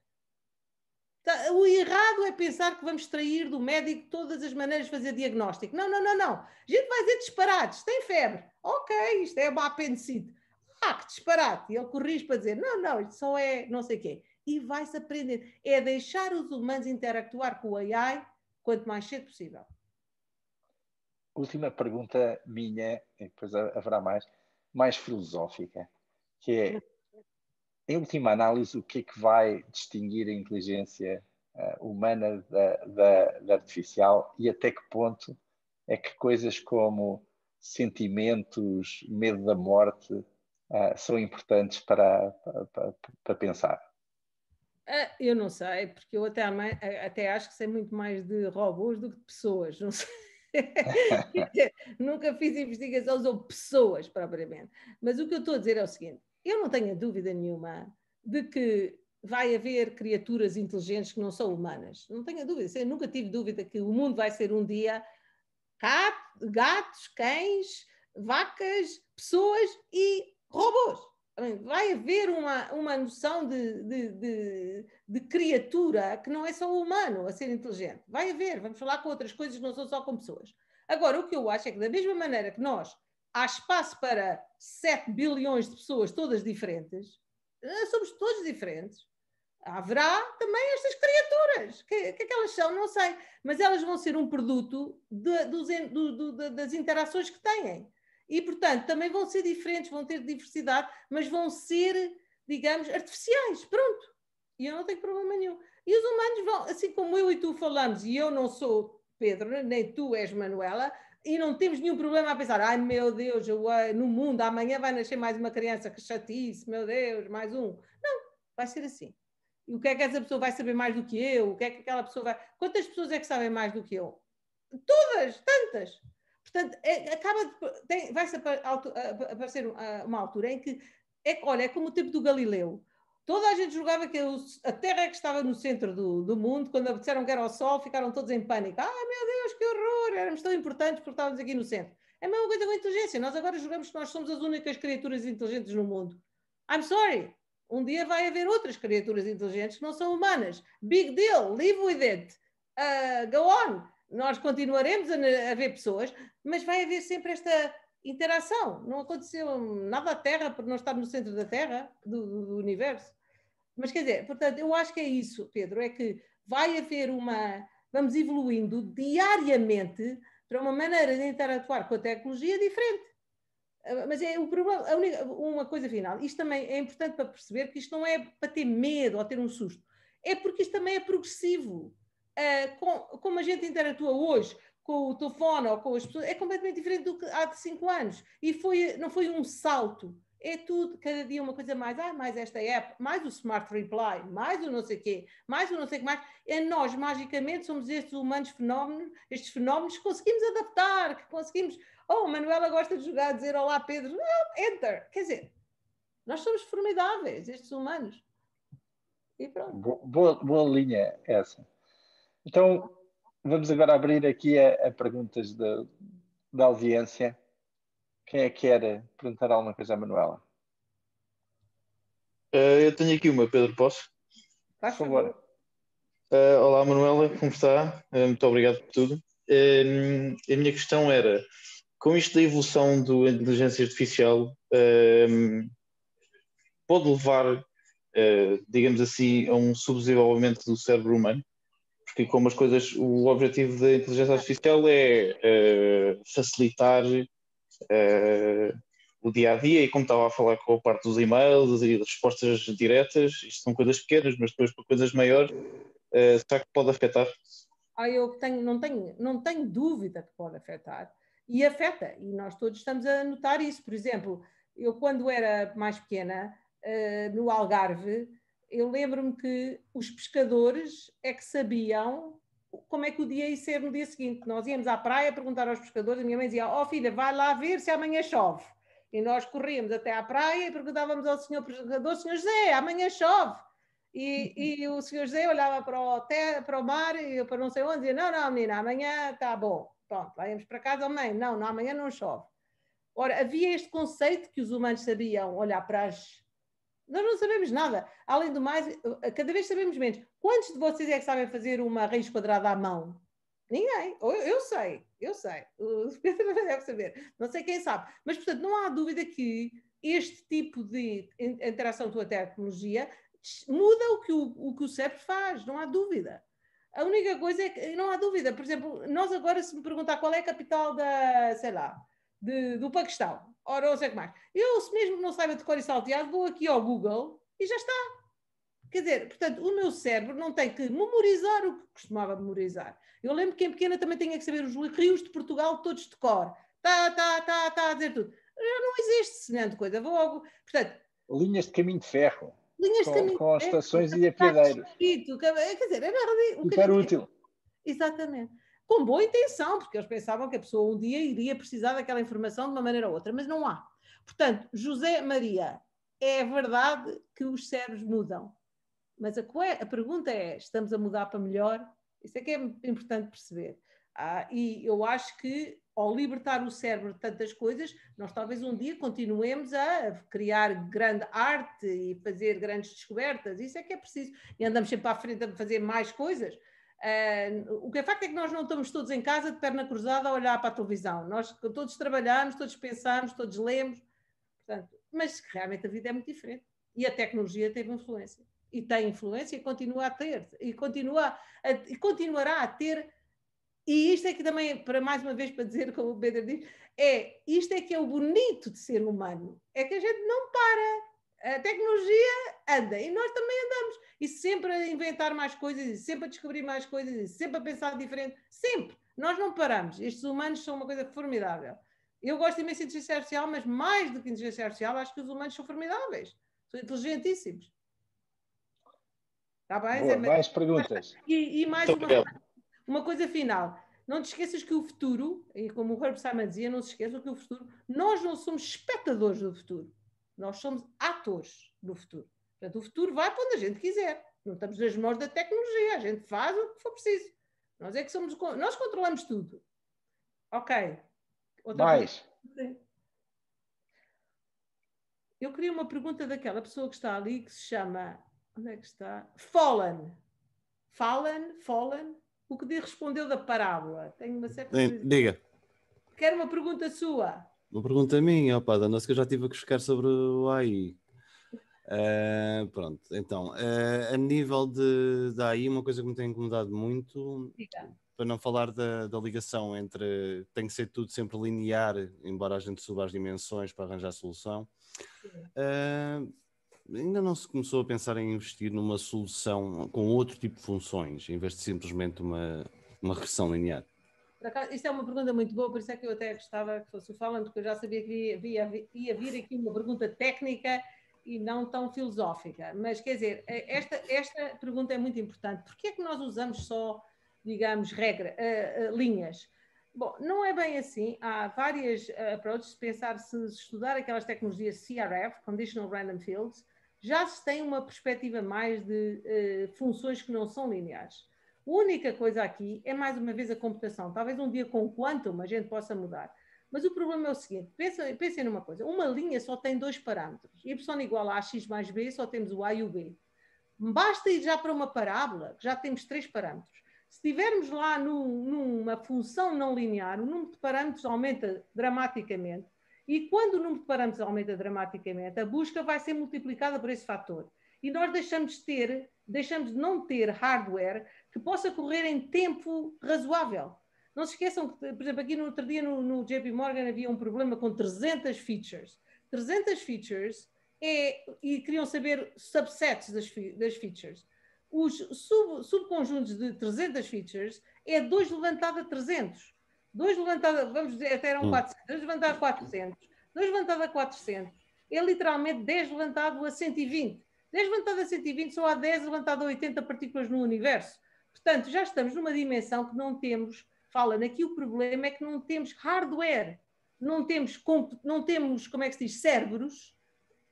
Tá, o errado é pensar que vamos extrair do médico todas as maneiras de fazer diagnóstico. Não, não, não, não. A gente vai dizer disparados. Tem febre. Ok, isto é uma apendicite. Ah, que disparate. E ele corrige para dizer, não, não, isto só é não sei o quê. E vai-se aprender. É deixar os humanos interactuar com o AI quanto mais cedo possível. Última pergunta minha, e depois haverá mais, mais filosófica, que é em última análise, o que é que vai distinguir a inteligência uh, humana da, da, da, artificial e até que ponto é que coisas como sentimentos, medo da morte, uh, são importantes para, para, para pensar? Ah, eu não sei, porque eu até, até acho que sei muito mais de robôs do que de pessoas, não sei. Nunca fiz investigação sobre pessoas propriamente. Mas o que eu estou a dizer é o seguinte: eu não tenho dúvida nenhuma de que vai haver criaturas inteligentes que não são humanas. Não tenho dúvida. Eu nunca tive dúvida que o mundo vai ser um dia gatos, cães, vacas, pessoas e robôs. Vai haver uma, uma noção de, de, de, de criatura que não é só humano a ser inteligente. Vai haver, vamos falar com outras coisas que não são só com pessoas. Agora, o que eu acho é que, da mesma maneira que nós há espaço para 7 bilhões de pessoas, todas diferentes, eh, somos todos diferentes. Haverá também estas criaturas, que, que, é que elas são, não sei, mas elas vão ser um produto de, dos, do, do, das interações que têm. E, portanto, também vão ser diferentes, vão ter diversidade, mas vão ser, digamos, artificiais. Pronto. E eu não tenho problema nenhum. E os humanos vão, assim como eu e tu falamos, e eu não sou Pedro, nem tu és Manuela, e não temos nenhum problema a pensar, ai meu Deus, eu, eh, no mundo amanhã vai nascer mais uma criança, que chatice, meu Deus, mais um. Não, vai ser assim. E o que é que essa pessoa vai saber mais do que eu? O que é que aquela pessoa vai. Quantas pessoas é que sabem mais do que eu? Todas, tantas. Portanto, é, acaba de. Vai-se aparecer ah, uma altura em que. É, olha, é como o tempo do Galileu. Toda a gente julgava que a Terra é que estava no centro do, do mundo. Quando disseram que era o Sol, ficaram todos em pânico. Ai, ah, meu Deus, que horror! Éramos tão importantes porque estávamos aqui no centro. É a mesma coisa com a inteligência. Nós agora julgamos que nós somos as únicas criaturas inteligentes no mundo. I'm sorry. Um dia vai haver outras criaturas inteligentes que não são humanas. Big deal. Live with it. Uh, go on. Nós continuaremos a, a ver pessoas, mas vai haver sempre esta interação. Não aconteceu nada à Terra por não estar no centro da Terra, do, do universo. Mas quer dizer, portanto, eu acho que é isso, Pedro, é que vai haver uma. Vamos evoluindo diariamente para uma maneira de interatuar com a tecnologia diferente. Ah, mas é o problema, a única, uma coisa final, isto também é importante para perceber que isto não é para ter medo ou ter um susto, é porque isto também é progressivo. Uh, com, como a gente interatua hoje com o telefone ou com as pessoas, é completamente diferente do que há de cinco anos. E foi, não foi um salto, é tudo, cada dia uma coisa mais, ah, mais esta app, mais o Smart Reply, mais o não sei quê, mais o não sei o que mais. É nós, magicamente, somos estes humanos fenómenos, estes fenómenos que conseguimos adaptar, que conseguimos. Oh, a Manuela gosta de jogar, dizer olá Pedro, ah, enter. Quer dizer, nós somos formidáveis, estes humanos. E pronto. Boa, boa linha essa. Então, vamos agora abrir aqui a, a perguntas da, da audiência. Quem é que era perguntar alguma coisa à Manuela? Uh, eu tenho aqui uma, Pedro, posso? Por favor. Uh, olá, Manuela, como está? Uh, muito obrigado por tudo. a minha questão era: com isto da evolução da inteligência artificial, pode levar, digamos assim, a um subdesenvolvimento do cérebro humano? Porque, como as coisas, o objetivo da inteligência artificial é facilitar uh, o dia a dia, e como estava a falar com a parte dos e-mails e respostas diretas, isto são coisas pequenas, mas depois para coisas maiores, uh, será que pode afetar? Ah, eu tenho, não, tenho, não tenho dúvida que pode afetar. E afeta, e nós todos estamos a notar isso. Por exemplo, eu quando era mais pequena, uh, no Algarve, eu lembro-me que os pescadores é que sabiam como é que o dia ia ser no dia seguinte. Nós íamos à praia perguntar aos pescadores, a minha mãe dizia, ó oh, filha, vai lá ver se amanhã chove. E nós corríamos até à praia e perguntávamos ao senhor pescador, senhor José, amanhã chove. E, uhum. e o senhor José olhava para o, para o mar e para não sei onde, dizia, não, não, menina, amanhã está bom. Pronto, lá íamos para casa, oh, mãe, não, não, amanhã não chove. Ora, havia este conceito que os humanos sabiam olhar para as nós não sabemos nada. Além do mais, eh, cada vez sabemos menos. Quantos de vocês é que sabem fazer uma raiz quadrada à mão? Ninguém. Eu, eu sei, eu sei. O Pedro deve saber. Não sei quem sabe. Mas, portanto, não há dúvida que este tipo de interação com a tecnologia muda o que o, o que o cérebro faz, não há dúvida. A única coisa é que não há dúvida. Por exemplo, nós agora, se me perguntar qual é a capital da, sei lá, de, do Paquistão. Ora, não sei o que mais. Eu, se mesmo não saiba de cor e salteado, vou aqui ao Google e já está. Quer dizer, portanto, o meu cérebro não tem que memorizar o que costumava memorizar. Eu lembro que em pequena também tinha que saber os rios de Portugal todos de cor. Tá, tá, tá, tá, a dizer tudo. Já não existe semelhante coisa. Vou ao... Portanto, linhas de caminho de ferro. Linhas de com, de ferro. com as estações é, e a piadeiros. Quer dizer, era o Super útil. Exatamente com boa intenção, porque eles pensavam que a pessoa um dia iria precisar daquela informação de uma maneira ou outra, mas não há. Portanto, José Maria, é verdade que os cérebros mudam, mas a, é, a pergunta é: estamos a mudar para melhor? Isso é que é importante perceber. Ah, e eu acho que ao libertar o cérebro de tantas coisas, nós talvez um dia continuemos a criar grande arte e fazer grandes descobertas. Isso é que é preciso. E andamos sempre à frente a fazer mais coisas. Uh, o que é facto é que nós não estamos todos em casa de perna cruzada a olhar para a televisão. Nós todos trabalhamos, todos pensamos, todos lemos, portanto, mas realmente a vida é muito diferente. E a tecnologia teve influência. E tem influência e continua a ter. E, continua a, e continuará a ter. E isto é que também, para mais uma vez, para dizer, como o Pedro diz, é isto é que é o bonito de ser humano. É que a gente não para a tecnologia anda e nós também andamos. E sempre a inventar mais coisas, e sempre a descobrir mais coisas, e sempre a pensar diferente. Sempre. Nós não paramos. Estes humanos são uma coisa formidável. Eu gosto imenso de inteligência artificial, mas mais do que inteligência artificial, acho que os humanos são formidáveis. São inteligentíssimos. Está bem? Boa, mais perguntas. E, e mais uma, uma coisa final. Não te esqueças que o futuro, e como o Herb Simon dizia, não se esqueça que o futuro, nós não somos espectadores do futuro. Nós somos atores do futuro. Portanto, o futuro vai para onde a gente quiser. Não estamos nas mãos da tecnologia, a gente faz o que for preciso. Nós é que somos. Nós controlamos tudo. Ok. Outra Mais. Pergunta. Eu queria uma pergunta daquela pessoa que está ali que se chama. Onde é que está? Fallen. Fallen, Fallen. O que respondeu da parábola? Tenho uma certa. diga. Quero uma pergunta sua. Uma pergunta a mim, opa, da nossa que eu já tive a buscar sobre o AI. Uh, ah, pronto, então, uh, a nível de, da AI, uma coisa que me tem incomodado muito, Fica. para não falar da, da, ligação entre tem que ser tudo sempre linear, embora a gente suba as dimensões para arranjar solução, uh, ainda não se começou a pensar em investir numa solução com outro tipo de funções, em vez de simplesmente uma, uma regressão linear acaso, isto é uma pergunta muito boa, por isso é que eu até gostava que fosse o Fallon, porque eu já sabia que ia, ia, ia vir aqui uma pergunta técnica e não tão filosófica. Mas quer dizer, eh, esta, esta pergunta é muito importante. que é que nós usamos só, digamos, regra, uh, uh, linhas? Bom, não é bem assim. Há várias uh, approaches. Pensar se estudar aquelas tecnologias CRF, Conditional Random Fields, já se tem uma perspectiva mais de funções que não são lineares. A única coisa aqui é mais uma vez a computação. Talvez um dia com o quantum a gente possa mudar. Mas o problema é o seguinte: pensem numa coisa. Uma linha só tem dois parâmetros. Y igual a x mais b, só temos o a e o b. Basta ir já para uma parábola, que já temos três parâmetros. Se tivermos lá numa função não linear, o número de parâmetros aumenta dramaticamente. E quando o número de parâmetros aumenta dramaticamente, a busca vai ser multiplicada por esse fator. E nós deixamos de ter deixamos de não ter hardware que possa correr em tempo razoável. Não se esqueçam que, por exemplo, aqui no outro dia no, no JP Morgan havia um problema com 300 features. 300 features é, e queriam saber subsets das, das features. Os sub, subconjuntos de 300 features é 2 levantado a 300. 2 levantado, a, vamos dizer, até eram 400, hum. 2 é levantado a 400, 2 levantado a 400, é literalmente 10 levantado a 120. 10 levantado a 120 só há 10 levantado a 80 partículas no universo. Portanto, já estamos numa dimensão que não temos, fala, aqui o problema é que não temos hardware, não temos, não temos como é que se diz, cérebros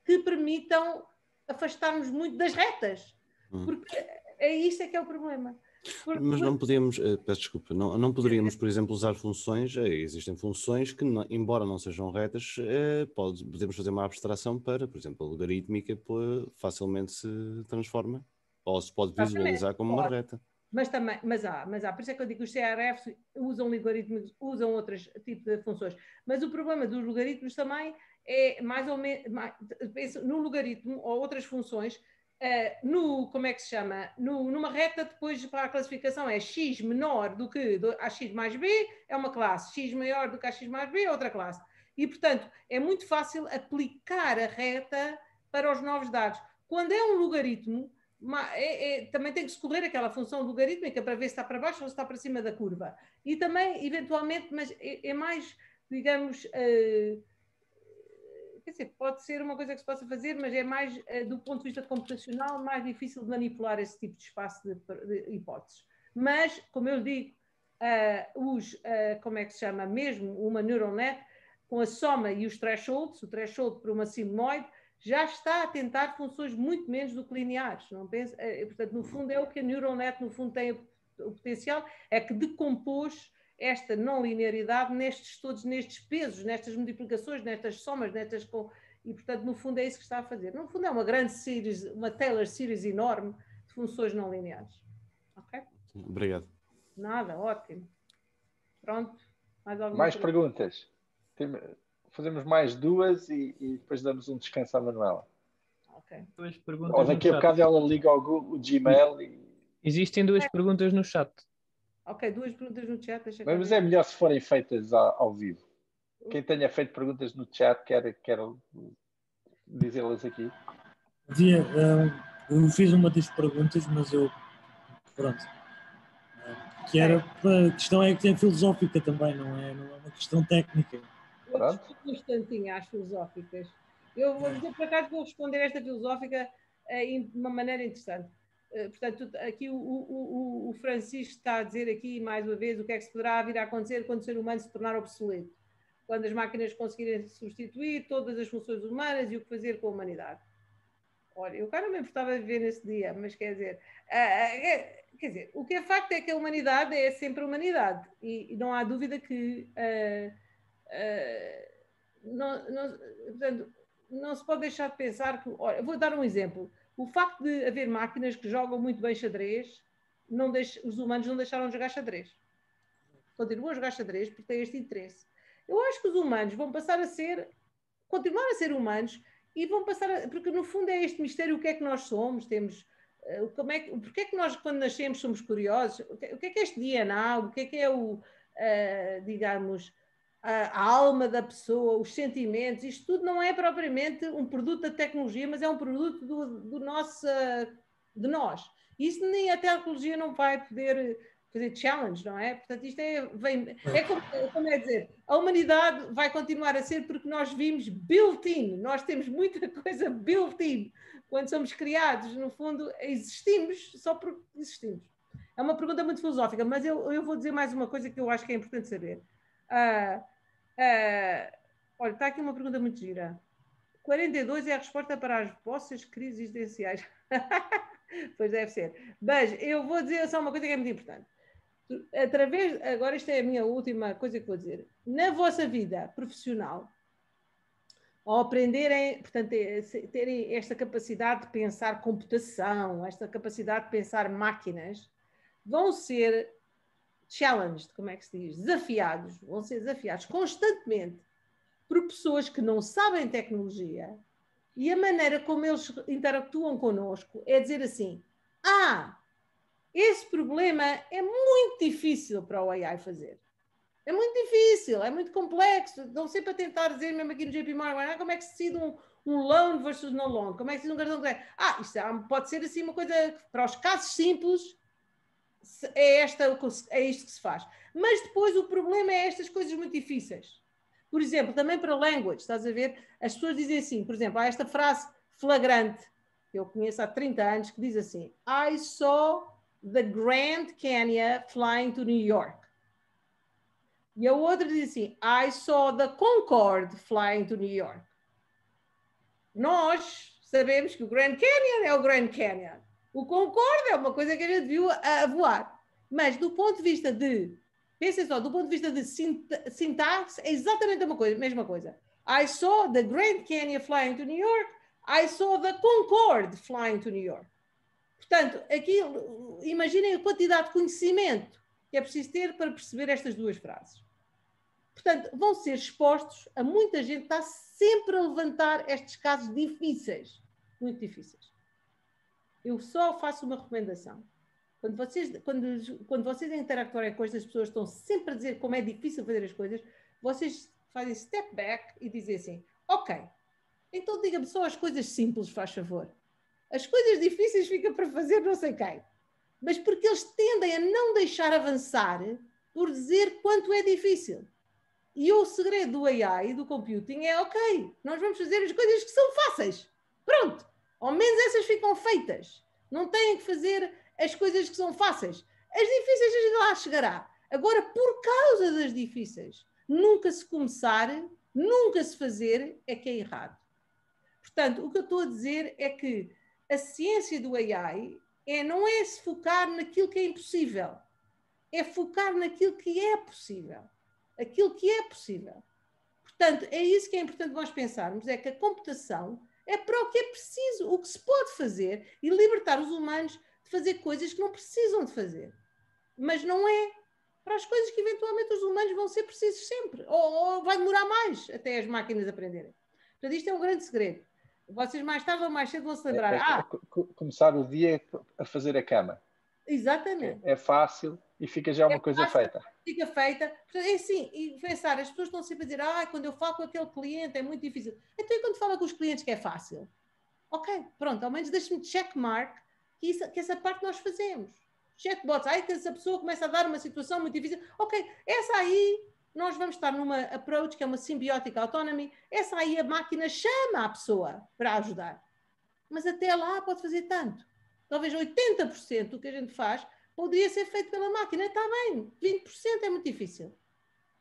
que permitam afastarmos muito das retas. Hum. Porque é isso é que é o problema. Mas não podíamos, eh, peço desculpa, não, não poderíamos, por exemplo, usar funções, eh, existem funções que, embora não sejam retas, eh, pode, podemos fazer uma abstração para, por exemplo, a logarítmica facilmente se transforma, ou se pode visualizar como uma reta. Mas também, mas há, mas há, por isso é que eu digo que os CRFs usam logaritmos, usam outros tipos de funções. Mas o problema dos logaritmos também é mais ou menos, penso no logaritmo ou outras funções uh, eh, no, como é que se chama? No, numa reta depois para a classificação é x menor do que ax mais b, é uma classe, x maior do que ax mais b é outra classe. E, portanto, é muito fácil aplicar a reta para os novos dados. Quando é um logaritmo, é, é, também tem que escolher aquela função logarítmica é para ver se está para baixo ou se está para cima da curva. E também, eventualmente, mas é, é mais, digamos, uh, quer dizer, pode ser uma coisa que se possa fazer, mas é mais, eh, do ponto de vista computacional, mais difícil de manipular esse tipo de espaço de, de hipóteses. Mas, como eu digo, uh, os, uh, como é que se chama mesmo, uma neural net, com a soma e os thresholds, o threshold para uma simoide, já está a tentar funções muito menos do que lineares, não Uh, portanto, no fundo, é o que a neural net, no fundo, tem o, o potencial, é que decompôs esta não linearidade nestes todos, nestes pesos, nestas multiplicações, nestas somas, nestas e portanto no fundo é isso que está a fazer. No fundo é uma grande series, uma Taylor series enorme de funções não lineares. Ok? Obrigado. Nada, ótimo. Pronto. Mais alguma Mais pergunta? perguntas? Fazemos mais duas e, e, depois damos um descanso à Manuela. Ok. Duas perguntas Ou daqui a bocado ela liga ao Google, o Gmail e... Existem duas perguntas no chat. Ok, duas perguntas no chat. Deixa Mas é melhor se forem feitas ao, vivo. Quem tenha feito perguntas no chat, quer, quer dizê-las aqui. Dia, hum, eu fiz uma das perguntas, mas eu. Pronto. Que era. A questão é que é filosófica também, não é, não é uma questão técnica. Pronto. Eu instantinho às filosóficas. Eu vou dizer, por acaso, vou responder esta filosófica eh, de uma maneira interessante. Eh, portanto, aqui o, o, o, Francisco está a dizer aqui, mais uma vez, o que é que se poderá vir a acontecer quando o ser humano se tornar obsoleto, quando as máquinas conseguirem substituir todas as funções humanas e o que fazer com a humanidade. Olha, eu cara não me importava de viver nesse dia, mas quer dizer, é, quer dizer, o que é facto é que a humanidade é sempre a humanidade e, e não há dúvida que eh, eh, não, não, portanto, não se pode deixar de pensar que, olha, vou dar um exemplo o facto de haver máquinas que jogam muito bem xadrez, não deixa, os humanos não deixaram de jogar xadrez. Continuam a jogar xadrez porque têm este interesse. Eu acho que os humanos vão passar a ser, continuar a ser humanos e vão passar a, porque no fundo é este mistério o que é que nós somos, temos eh, como é que, porque é que nós quando nascemos somos curiosos, o que, é que é este DNA, o que é que é o, eh, digamos, a alma da pessoa, os sentimentos, isto tudo não é propriamente um produto da tecnologia, mas é um produto do, do nosso, de nós. Isso nem a tecnologia não vai poder fazer challenge, não é? Portanto, isto é, vem, é como, como, é dizer, a humanidade vai continuar a ser porque nós vimos built-in, nós temos muita coisa built-in. Quando somos criados, no fundo, existimos só porque existimos. É uma pergunta muito filosófica, mas eu, eu vou dizer mais uma coisa que eu acho que é importante saber. Uh, Uh, olha, está aqui uma pergunta muito gira. 42 é a resposta para as vossas crises existenciais. pois deve ser. Mas eu vou dizer só uma coisa que é muito importante. Através, agora esta é a minha última coisa que vou dizer. Na vossa vida profissional, ao aprenderem, portanto, é, terem esta capacidade de pensar computação, esta capacidade de pensar máquinas, vão ser challenged, como é que se diz? Desafiados, vão ser desafiados constantemente por pessoas que não sabem tecnologia e a maneira como eles interactuam connosco é dizer assim: ah, esse problema é muito difícil para o AI fazer. É muito difícil, é muito complexo. Não sempre a tentar dizer, mesmo aqui no JP Morgan, ah, como é que se decide um, um loan versus não loan? Como é que se decide um cartão de crédito? Ah, isto é, pode ser assim uma coisa para os casos simples é, esta, é isto que se faz. Mas depois o problema é estas coisas muito difíceis. Por exemplo, também para language, estás a ver? As pessoas dizem assim, por exemplo, há esta frase flagrante, que eu conheço há 30 anos, que diz assim: I saw the Grand Canyon flying to New York. E a outra diz assim: I saw the Concorde flying to New York. Nós sabemos que o Grand Canyon é o Grand Canyon. O Concorde é uma coisa que a gente viu a, voar. Mas do ponto de vista de. Pensem só, do ponto de vista de sintaxe, é exatamente a mesma coisa, mesma coisa. I saw the Grand Canyon flying to New York. I saw the Concorde flying to New York. Portanto, aqui imaginem a quantidade de conhecimento que é preciso ter para perceber estas duas frases. Portanto, vão ser expostos a muita gente que está sempre a levantar estes casos difíceis, muito difíceis eu só faço uma recomendação. Quando vocês, quando, quando vocês interactuarem com estas pessoas, estão sempre a dizer como é difícil fazer as coisas, vocês fazem step back e dizem assim: Ok, então diga-me só as coisas simples, faz favor. As coisas difíceis fica para fazer não sei quem. Mas porque eles tendem a não deixar avançar por dizer quanto é difícil. E o segredo do AI e do computing é: ok, nós vamos fazer as coisas que são fáceis. Pronto! Ao menos essas ficam feitas. Não têm que fazer as coisas que são fáceis. As difíceis a lá chegará. Agora, por causa das difíceis, nunca se começar, nunca se fazer, é que é errado. Portanto, o que eu estou a dizer é que a ciência do AI é, não é se focar naquilo que é impossível, é focar naquilo que é possível. Aquilo que é possível. Portanto, é isso que é importante nós pensarmos: é que a computação é para o que é preciso, o que se pode fazer e libertar os humanos de fazer coisas que não precisam de fazer. Mas não é para as coisas que eventualmente os humanos vão ser precisos sempre, ou, ou vai demorar mais até as máquinas aprenderem. Portanto, isto é um grande segredo. Vocês mais tarde ou mais cedo vão se lembrar. É, é, ah, começar o dia a fazer a cama. Exatamente. É, é fácil, e fica já uma é coisa fácil, feita. Fica feita. É assim, e pensar, as pessoas estão sempre a dizer, ah, quando eu falo com aquele cliente é muito difícil. Então, e quando fala com os clientes que é fácil? Ok, pronto, ao menos deixe-me checkmark que, isso, que essa parte nós fazemos. Checkbox, aí que essa pessoa começa a dar uma situação muito difícil. Ok, essa aí nós vamos estar numa approach que é uma simbiótica autonomy, essa aí a máquina chama a pessoa para ajudar. Mas até lá pode fazer tanto. Talvez 80% do que a gente faz poderia ser feito pela máquina. Está bem, 20% é muito difícil.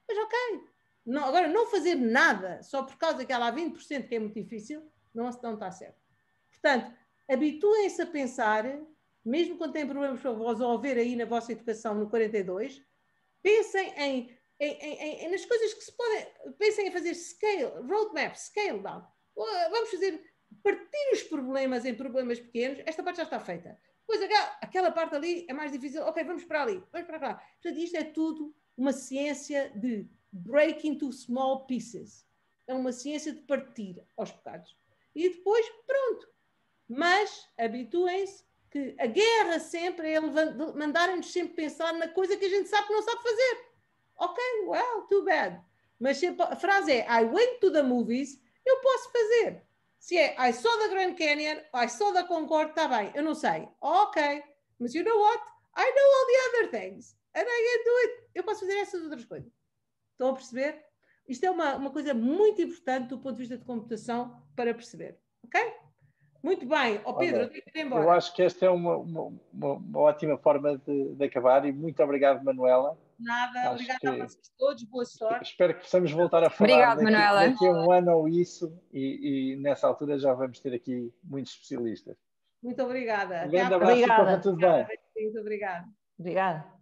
Mas ok. Não, agora, não fazer nada só por causa que ela há 20% que é muito difícil, não, não está certo. Portanto, habituem-se a pensar, mesmo quando têm problemas para resolver aí na vossa educação no 42, pensem em, em, em, em nas coisas que se podem, pensem em fazer scale, roadmap, scale down. Vamos fazer, partir os problemas em problemas pequenos, esta parte já está feita Pois aquela, aquela parte ali é mais difícil. Ok, vamos para ali, vamos para lá. Portanto, isto é tudo uma ciência de break into small pieces. É uma ciência de partir aos bocados. E depois, pronto. Mas habituem-se que a guerra sempre é mandarem-nos sempre pensar na coisa que a gente sabe que não sabe fazer. Ok, well, too bad. Mas sempre, a frase é I went to the movies, eu posso fazer. Se é I saw the Grand Canyon, I saw the Concorde, está bem, eu não sei. ok, mas you know what? I know all the other things. And I can do it. Eu posso fazer essas outras coisas. Estão a perceber? Isto é uma, uma coisa muito importante do ponto de vista de computação para perceber. Ok? Muito bem. Ó oh, Pedro, Olha, eu embora. Eu acho que esta é uma, uma, uma, ótima forma de, de acabar e muito obrigado, Manuela nada. Obrigada a vocês todos, boa sorte. Espero que possamos voltar a falar Obrigado, daqui, Manuela. daqui a um ano ou isso, e, e, nessa altura já vamos ter aqui muitos especialistas. Muito obrigada. Um grande abraço, obrigada. tudo bem. Muito obrigada. Obrigada.